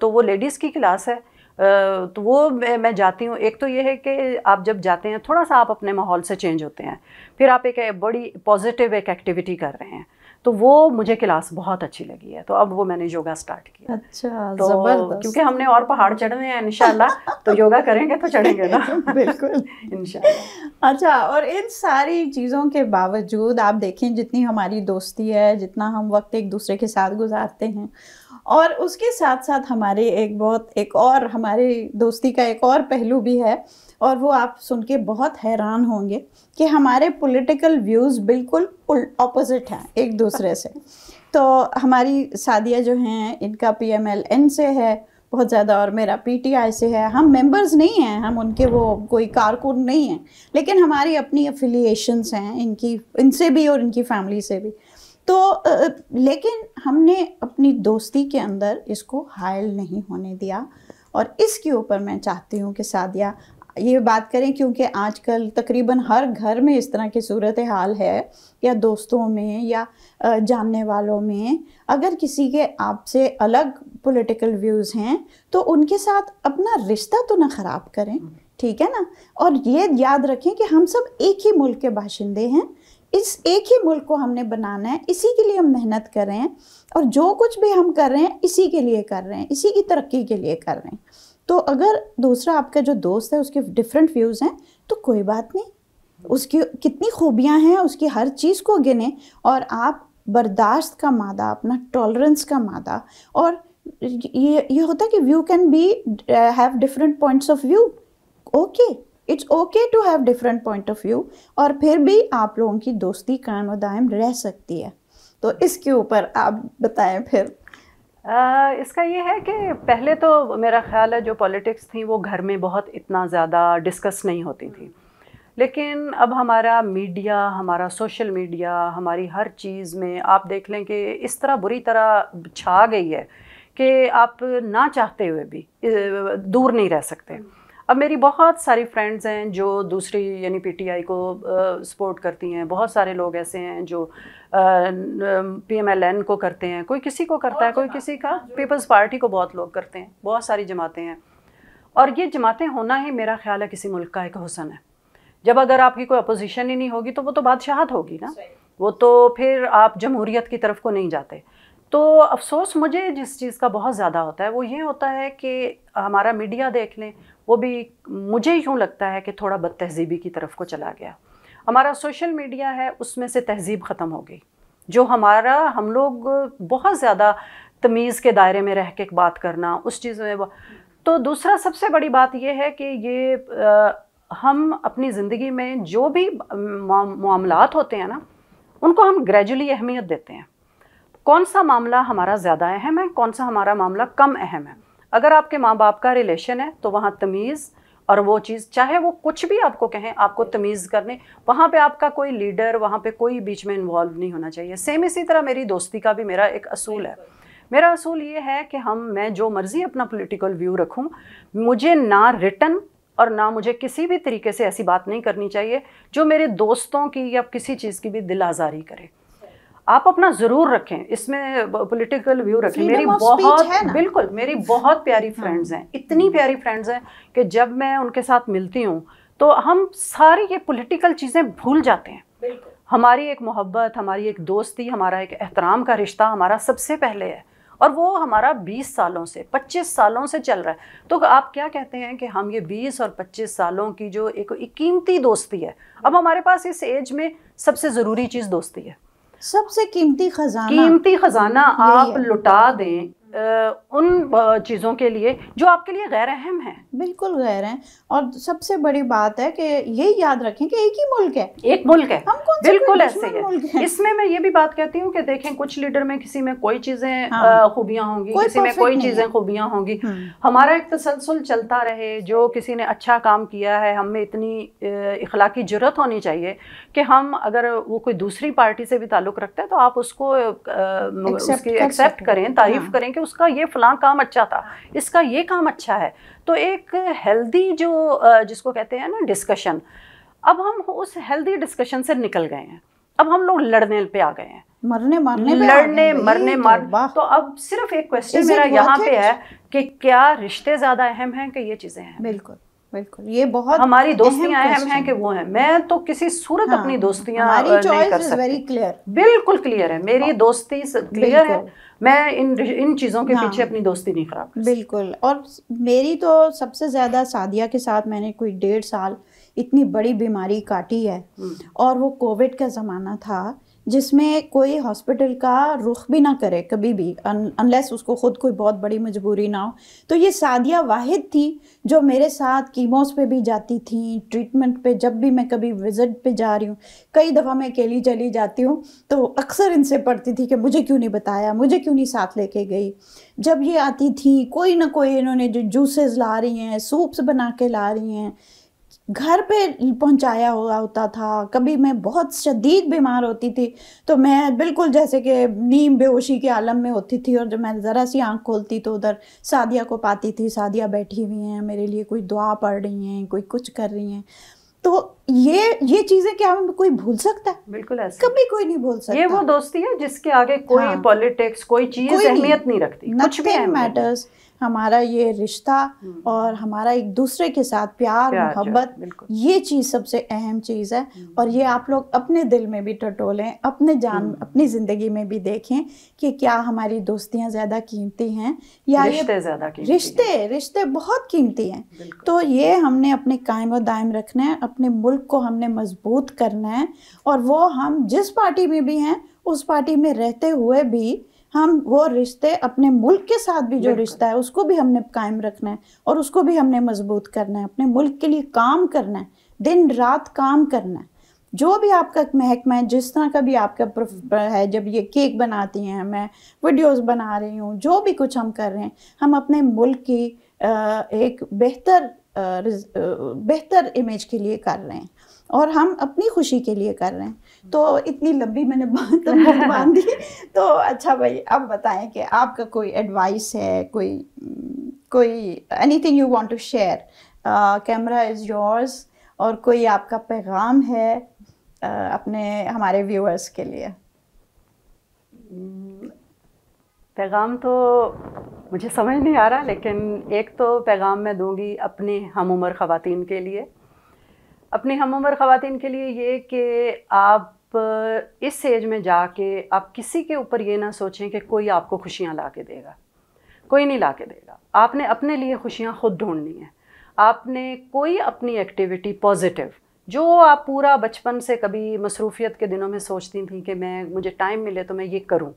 तो वो लेडीज़ की क्लास है तो वो मैं जाती हूँ एक तो ये है कि आप जब जाते हैं थोड़ा सा आप अपने माहौल से चेंज होते हैं फिर आप एक बड़ी पॉजिटिव एक एक्टिविटी कर रहे हैं तो वो मुझे क्लास बहुत अच्छी लगी है तो अब वो मैंने योगा स्टार्ट किया अच्छा तो क्योंकि हमने और पहाड़ चढ़ने हैं इनशाला तो योगा करेंगे तो चढ़ेंगे ना बिल्कुल इनशाला अच्छा और इन सारी चीज़ों के बावजूद आप देखें जितनी हमारी दोस्ती है जितना हम वक्त एक दूसरे के साथ गुजारते हैं और उसके साथ साथ हमारे एक बहुत एक और हमारे दोस्ती का एक और पहलू भी है और वो आप सुन के बहुत हैरान होंगे कि हमारे पॉलिटिकल व्यूज़ बिल्कुल अपोज़िट हैं एक दूसरे से तो हमारी सादिया जो हैं इनका पीएमएलएन से है बहुत ज़्यादा और मेरा पीटीआई से है हम मेंबर्स नहीं हैं हम उनके वो कोई कारकुन नहीं हैं लेकिन हमारी अपनी अफिलिएशंस हैं इनकी इनसे भी और इनकी फैमिली से भी तो लेकिन हमने अपनी दोस्ती के अंदर इसको हायल नहीं होने दिया और इसके ऊपर मैं चाहती हूँ कि सादिया ये बात करें क्योंकि आजकल तकरीबन हर घर में इस तरह की सूरत हाल है या दोस्तों में या जानने वालों में अगर किसी के आपसे अलग पॉलिटिकल व्यूज़ हैं तो उनके साथ अपना रिश्ता तो ना ख़राब करें हम्म। ठीक है ना और ये याद रखें कि हम सब एक ही मुल्क के बाशिंदे हैं इस एक ही मुल्क को हमने बनाना है इसी के लिए हम मेहनत कर रहे हैं और जो कुछ भी हम कर रहे हैं इसी के लिए कर रहे हैं इसी की तरक्की के लिए कर रहे हैं तो अगर दूसरा आपका जो दोस्त है उसके डिफरेंट व्यूज़ हैं तो कोई बात नहीं उसकी कितनी खूबियां हैं उसकी हर चीज़ को गिने और आप बर्दाश्त का मादा अपना टॉलरेंस का मादा और ये ये होता है कि view can be have different points of view okay it's okay to have different point of view और फिर भी आप लोगों की दोस्ती कायम दायम रह सकती है तो इसके ऊपर आप बताएं फिर आ, इसका ये है कि पहले तो मेरा ख्याल है जो पॉलिटिक्स थी वो घर में बहुत इतना ज़्यादा डिस्कस नहीं होती थी लेकिन अब हमारा मीडिया हमारा सोशल मीडिया हमारी हर चीज़ में आप देख लें कि इस तरह बुरी तरह छा गई है कि आप ना चाहते हुए भी दूर नहीं रह सकते अब मेरी बहुत सारी फ्रेंड्स हैं जो दूसरी यानी पीटीआई को सपोर्ट करती हैं बहुत सारे लोग ऐसे हैं जो पीएमएलएन को करते हैं कोई किसी को करता है कोई किसी का पीपल्स पार्टी को बहुत लोग करते हैं बहुत सारी जमातें हैं और ये जमातें होना ही मेरा ख्याल है किसी मुल्क का एक हुसन है जब अगर आपकी कोई अपोजिशन ही नहीं होगी तो वो तो बादशाहत होगी ना वो तो फिर आप जमहूरीत की तरफ को नहीं जाते तो अफसोस मुझे जिस चीज़ का बहुत ज़्यादा होता है वो ये होता है कि हमारा मीडिया देख लें वो भी मुझे यूँ लगता है कि थोड़ा बद तहजीबी की तरफ को चला गया हमारा सोशल मीडिया है उसमें से तहजीब ख़त्म हो गई जो हमारा हम लोग बहुत ज़्यादा तमीज़ के दायरे में रह के बात करना उस चीज़ में तो दूसरा सबसे बड़ी बात यह है कि ये आ, हम अपनी ज़िंदगी में जो भी मामलात होते हैं ना उनको हम ग्रेजुअली अहमियत देते हैं कौन सा मामला हमारा ज़्यादा अहम है कौन सा हमारा मामला कम अहम है अगर आपके माँ बाप का रिलेशन है तो वहाँ तमीज़ और वो चीज़ चाहे वो कुछ भी आपको कहें आपको तमीज़ करने वहाँ पे आपका कोई लीडर वहाँ पे कोई बीच में इन्वॉल्व नहीं होना चाहिए सेम इसी तरह मेरी दोस्ती का भी मेरा एक असूल है मेरा असूल ये है कि हम मैं जो मर्ज़ी अपना पॉलिटिकल व्यू रखूँ मुझे ना रिटर्न और ना मुझे किसी भी तरीके से ऐसी बात नहीं करनी चाहिए जो मेरे दोस्तों की या किसी चीज़ की भी दिल आज़ारी करे आप अपना जरूर रखें इसमें पॉलिटिकल व्यू रखें मेरी बहुत बिल्कुल मेरी बहुत प्यारी फ्रेंड्स हाँ। हैं इतनी प्यारी फ्रेंड्स हैं कि जब मैं उनके साथ मिलती हूँ तो हम सारी ये पॉलिटिकल चीज़ें भूल जाते हैं हमारी एक मोहब्बत हमारी एक दोस्ती हमारा एक एहतराम का रिश्ता हमारा सबसे पहले है और वो हमारा 20 सालों से 25 सालों से चल रहा है तो आप क्या कहते हैं कि हम ये 20 और 25 सालों की जो एक, एक कीमती दोस्ती है अब हमारे पास इस एज में सबसे ज़रूरी चीज़ दोस्ती है सबसे कीमती खजाना कीमती खजाना आप लुटा दें उन चीज़ों के लिए जो आपके लिए गैर अहम है बिल्कुल गैर है और सबसे बड़ी बात है कि ये याद रखें कि एक ही मुल्क है एक मुल्क है हम कौन बिल्कुल ऐसे है इसमें मैं ये भी बात कहती हूँ कि देखें कुछ लीडर में किसी में कोई चीज़ें हाँ। खूबियाँ होंगी किसी में कोई चीज़ें खूबियाँ होंगी हम्म। हमारा एक तसलसल चलता रहे जो किसी ने अच्छा काम किया है हमें इतनी इखलाकी जरूरत होनी चाहिए कि हम अगर वो कोई दूसरी पार्टी से भी ताल्लुक़ रखता है तो आप उसको एक्सेप्ट करें तारीफ हाँ। करें कि उसका ये फलां काम अच्छा था हाँ। इसका ये काम अच्छा है तो एक हेल्दी जो जिसको कहते हैं ना डिस्कशन अब हम उस हेल्दी डिस्कशन से निकल गए हैं अब हम लोग लड़ने पे आ गए हैं मरने मारने लड़ने मरने तो, मार तो अब सिर्फ एक क्वेश्चन मेरा यहाँ पे है कि क्या रिश्ते ज़्यादा अहम हैं कि ये चीज़ें हैं बिल्कुल बिल्कुल ये बहुत हमारी दोस्तियां अहम हैं कि वो हैं मैं तो किसी सूरत हाँ, अपनी दोस्तियां नहीं कर सकती वेरी क्लियर बिल्कुल क्लियर है मेरी दोस्ती क्लियर है मैं इन इन चीज़ों के हाँ, पीछे अपनी दोस्ती नहीं खराब बिल्कुल और मेरी तो सबसे ज़्यादा सादिया के साथ मैंने कोई डेढ़ साल इतनी बड़ी बीमारी काटी है हम्म। और वो कोविड का ज़माना था जिसमें कोई हॉस्पिटल का रुख भी ना करे कभी भी अनलेस उसको ख़ुद कोई बहुत बड़ी मजबूरी ना हो तो ये सादिया वाहिद थी जो मेरे साथ कीमोस पे भी जाती थी ट्रीटमेंट पे जब भी मैं कभी विज़िट पे जा रही हूँ कई दफ़ा मैं अकेली चली जाती हूँ तो अक्सर इनसे पढ़ती थी कि मुझे क्यों नहीं बताया मुझे क्यों नहीं साथ लेके गई जब ये आती थी कोई ना कोई इन्होंने जो जूसेस ला रही हैं सूप्स बना के ला रही हैं घर पे पहुंचाया हुआ होता था कभी मैं बहुत शदीद बीमार होती थी तो मैं बिल्कुल जैसे कि नीम बेहोशी के आलम में होती थी और जब मैं ज़रा सी आंख खोलती तो उधर सादिया को पाती थी सादिया बैठी हुई हैं मेरे लिए कोई दुआ पढ़ रही हैं कोई कुछ कर रही हैं तो ये ये चीजें क्या कोई भूल सकता है बिल्कुल ऐसा कभी कोई नहीं भूल सकता ये वो दोस्ती है जिसके आगे कोई हाँ, पॉलिटिक्स कोई चीज अहमियत नहीं, नहीं रखती कुछ भी मैटर्स हमारा ये रिश्ता हम्म। और हमारा एक दूसरे के साथ प्यार, प्यार मोहब्बत ये चीज़ सबसे अहम चीज़ है हम्म। और ये आप लोग अपने दिल में भी टटोलें अपने जान हम्म। अपनी ज़िंदगी में भी देखें कि क्या हमारी दोस्तियाँ ज़्यादा कीमती हैं या रिश्ते ज़्यादा रिश्ते रिश्ते बहुत कीमती हैं तो ये हमने अपने कायम व दायम रखना है अपने मुल्क को हमने मजबूत करना है और वो हम जिस पार्टी में भी हैं उस पार्टी में रहते हुए भी हम वो रिश्ते अपने मुल्क के साथ भी जो रिश्ता है उसको भी हमने कायम रखना है और उसको भी हमने मजबूत करना है अपने मुल्क के लिए काम करना है दिन रात काम करना है जो भी आपका महकमा है जिस तरह का भी आपका है जब ये केक बनाती हैं मैं वीडियोस बना रही हूँ जो भी कुछ हम कर रहे हैं हम अपने मुल्क की एक बेहतर बेहतर इमेज के लिए कर रहे हैं और हम अपनी खुशी के लिए कर रहे हैं तो इतनी लंबी मैंने बात बांध दी तो अच्छा भाई अब बताएं कि आपका कोई एडवाइस है कोई कोई anything you want to share camera is yours और कोई आपका पैगाम है uh, अपने हमारे व्यूअर्स के लिए हम्म, पैगाम तो मुझे समझ नहीं आ रहा लेकिन एक तो पैगाम मैं दूंगी अपनी हम उम्र ख़वान के लिए अपनी हम उम्र ख़वान के लिए ये कि आप इस एज में जाके आप किसी के ऊपर ये ना सोचें कि कोई आपको खुशियाँ ला के देगा कोई नहीं ला के देगा आपने अपने लिए खुशियाँ ख़ुद ढूंढनी है आपने कोई अपनी एक्टिविटी पॉजिटिव जो आप पूरा बचपन से कभी मसरूफियत के दिनों में सोचती थी कि मैं मुझे टाइम मिले तो मैं ये करूँ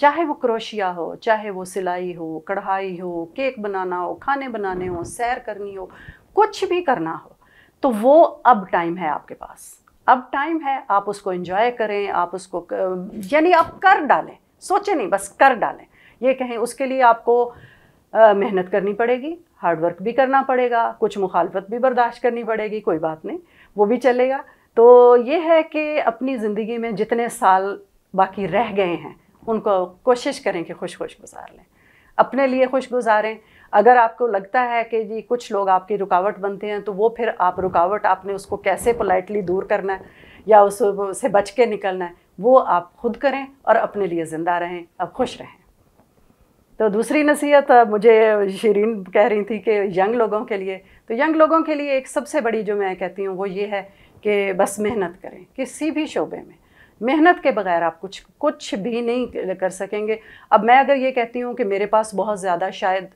चाहे वो क्रोशिया हो चाहे वो सिलाई हो कढ़ाई हो केक बनाना हो खाने बनाने हो सैर करनी हो कुछ भी करना हो तो वो अब टाइम है आपके पास अब टाइम है आप उसको इंजॉय करें आप उसको यानी आप कर डालें सोचें नहीं बस कर डालें ये कहें उसके लिए आपको आ, मेहनत करनी पड़ेगी हार्डवर्क भी करना पड़ेगा कुछ मुखालफत भी बर्दाश्त करनी पड़ेगी कोई बात नहीं वो भी चलेगा तो ये है कि अपनी ज़िंदगी में जितने साल बाकी रह गए हैं उनको कोशिश करें कि खुश खुश गुजार लें अपने लिए खुश गुजारें अगर आपको लगता है कि जी कुछ लोग आपकी रुकावट बनते हैं तो वो फिर आप रुकावट आपने उसको कैसे पोलाइटली दूर करना है या उससे बच के निकलना है वो आप खुद करें और अपने लिए ज़िंदा रहें और खुश रहें तो दूसरी नसीहत मुझे शरीन कह रही थी कि यंग लोगों के लिए तो यंग लोगों के लिए एक सबसे बड़ी जो मैं कहती हूँ वो ये है कि बस मेहनत करें किसी भी शोबे में मेहनत के बगैर आप कुछ कुछ भी नहीं कर सकेंगे अब मैं अगर ये कहती हूँ कि मेरे पास बहुत ज़्यादा शायद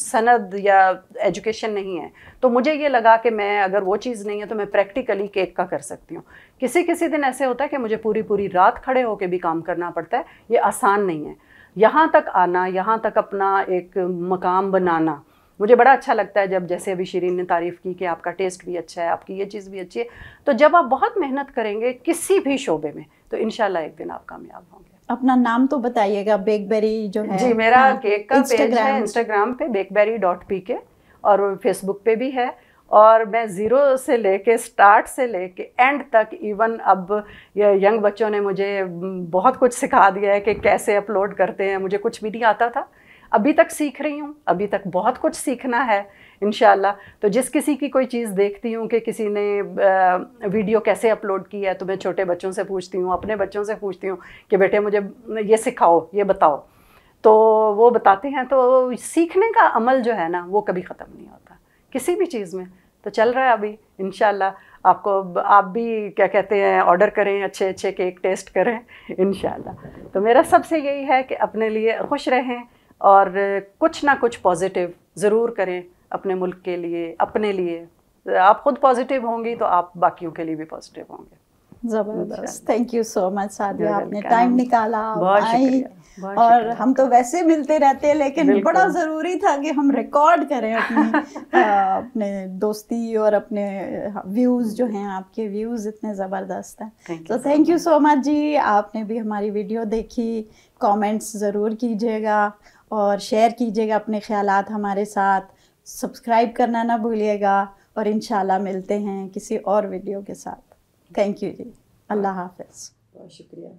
सनद या एजुकेशन नहीं है तो मुझे ये लगा कि मैं अगर वो चीज़ नहीं है तो मैं प्रैक्टिकली केक का कर सकती हूँ किसी किसी दिन ऐसे होता है कि मुझे पूरी पूरी रात खड़े होकर भी काम करना पड़ता है ये आसान नहीं है यहाँ तक आना यहाँ तक अपना एक मकाम बनाना मुझे बड़ा अच्छा लगता है जब जैसे अभी शरीन ने तारीफ़ की कि आपका टेस्ट भी अच्छा है आपकी ये चीज़ भी अच्छी है तो जब आप बहुत मेहनत करेंगे किसी भी शोबे में तो इन एक दिन आप कामयाब होंगे अपना नाम तो बताइएगा बेकबेरी जो है जी मेरा हाँ, केक का पेज है इंस्टाग्राम पे बेकबेरी डॉट पी के और फेसबुक पे भी है और मैं ज़ीरो से लेके स्टार्ट से लेके एंड तक इवन अब यंग बच्चों ने मुझे हम्म, बहुत कुछ सिखा दिया है कि कैसे अपलोड करते हैं मुझे कुछ भी नहीं आता था अभी तक सीख रही हूँ अभी तक बहुत कुछ सीखना है इन तो जिस किसी की कोई चीज़ देखती हूँ कि किसी ने वीडियो कैसे अपलोड की है तो मैं छोटे बच्चों से पूछती हूँ अपने बच्चों से पूछती हूँ कि बेटे मुझे ये सिखाओ ये बताओ तो वो बताते हैं तो सीखने का अमल जो है ना वो कभी ख़त्म नहीं होता किसी भी चीज़ में तो चल रहा है अभी इन आपको आप भी क्या कहते हैं ऑर्डर करें अच्छे अच्छे केक टेस्ट करें इन तो मेरा सबसे यही है कि अपने लिए खुश रहें और कुछ ना कुछ पॉजिटिव ज़रूर करें अपने मुल्क के लिए अपने लिए आप खुद पॉजिटिव होंगी तो आप बाकियों के लिए भी पॉजिटिव होंगे जबरदस्त thank you so much Sadhu आपने टाइम निकाला आई और हम तो वैसे मिलते रहते हैं लेकिन बड़ा ज़रूरी था कि हम रिकॉर्ड करें अपनी अपने दोस्ती और अपने व्यूज़ जो हैं आपके व्यूज़ इतने ज़बरदस्त हैं तो थैंक यू सो मच जी आपने भी हमारी वीडियो देखी कमेंट्स ज़रूर कीजिएगा और शेयर कीजिएगा अपने ख्याल हमारे साथ सब्सक्राइब करना ना भूलिएगा और इन मिलते हैं किसी और वीडियो के साथ थैंक यू जी अल्लाह हाफिज़ बहुत शुक्रिया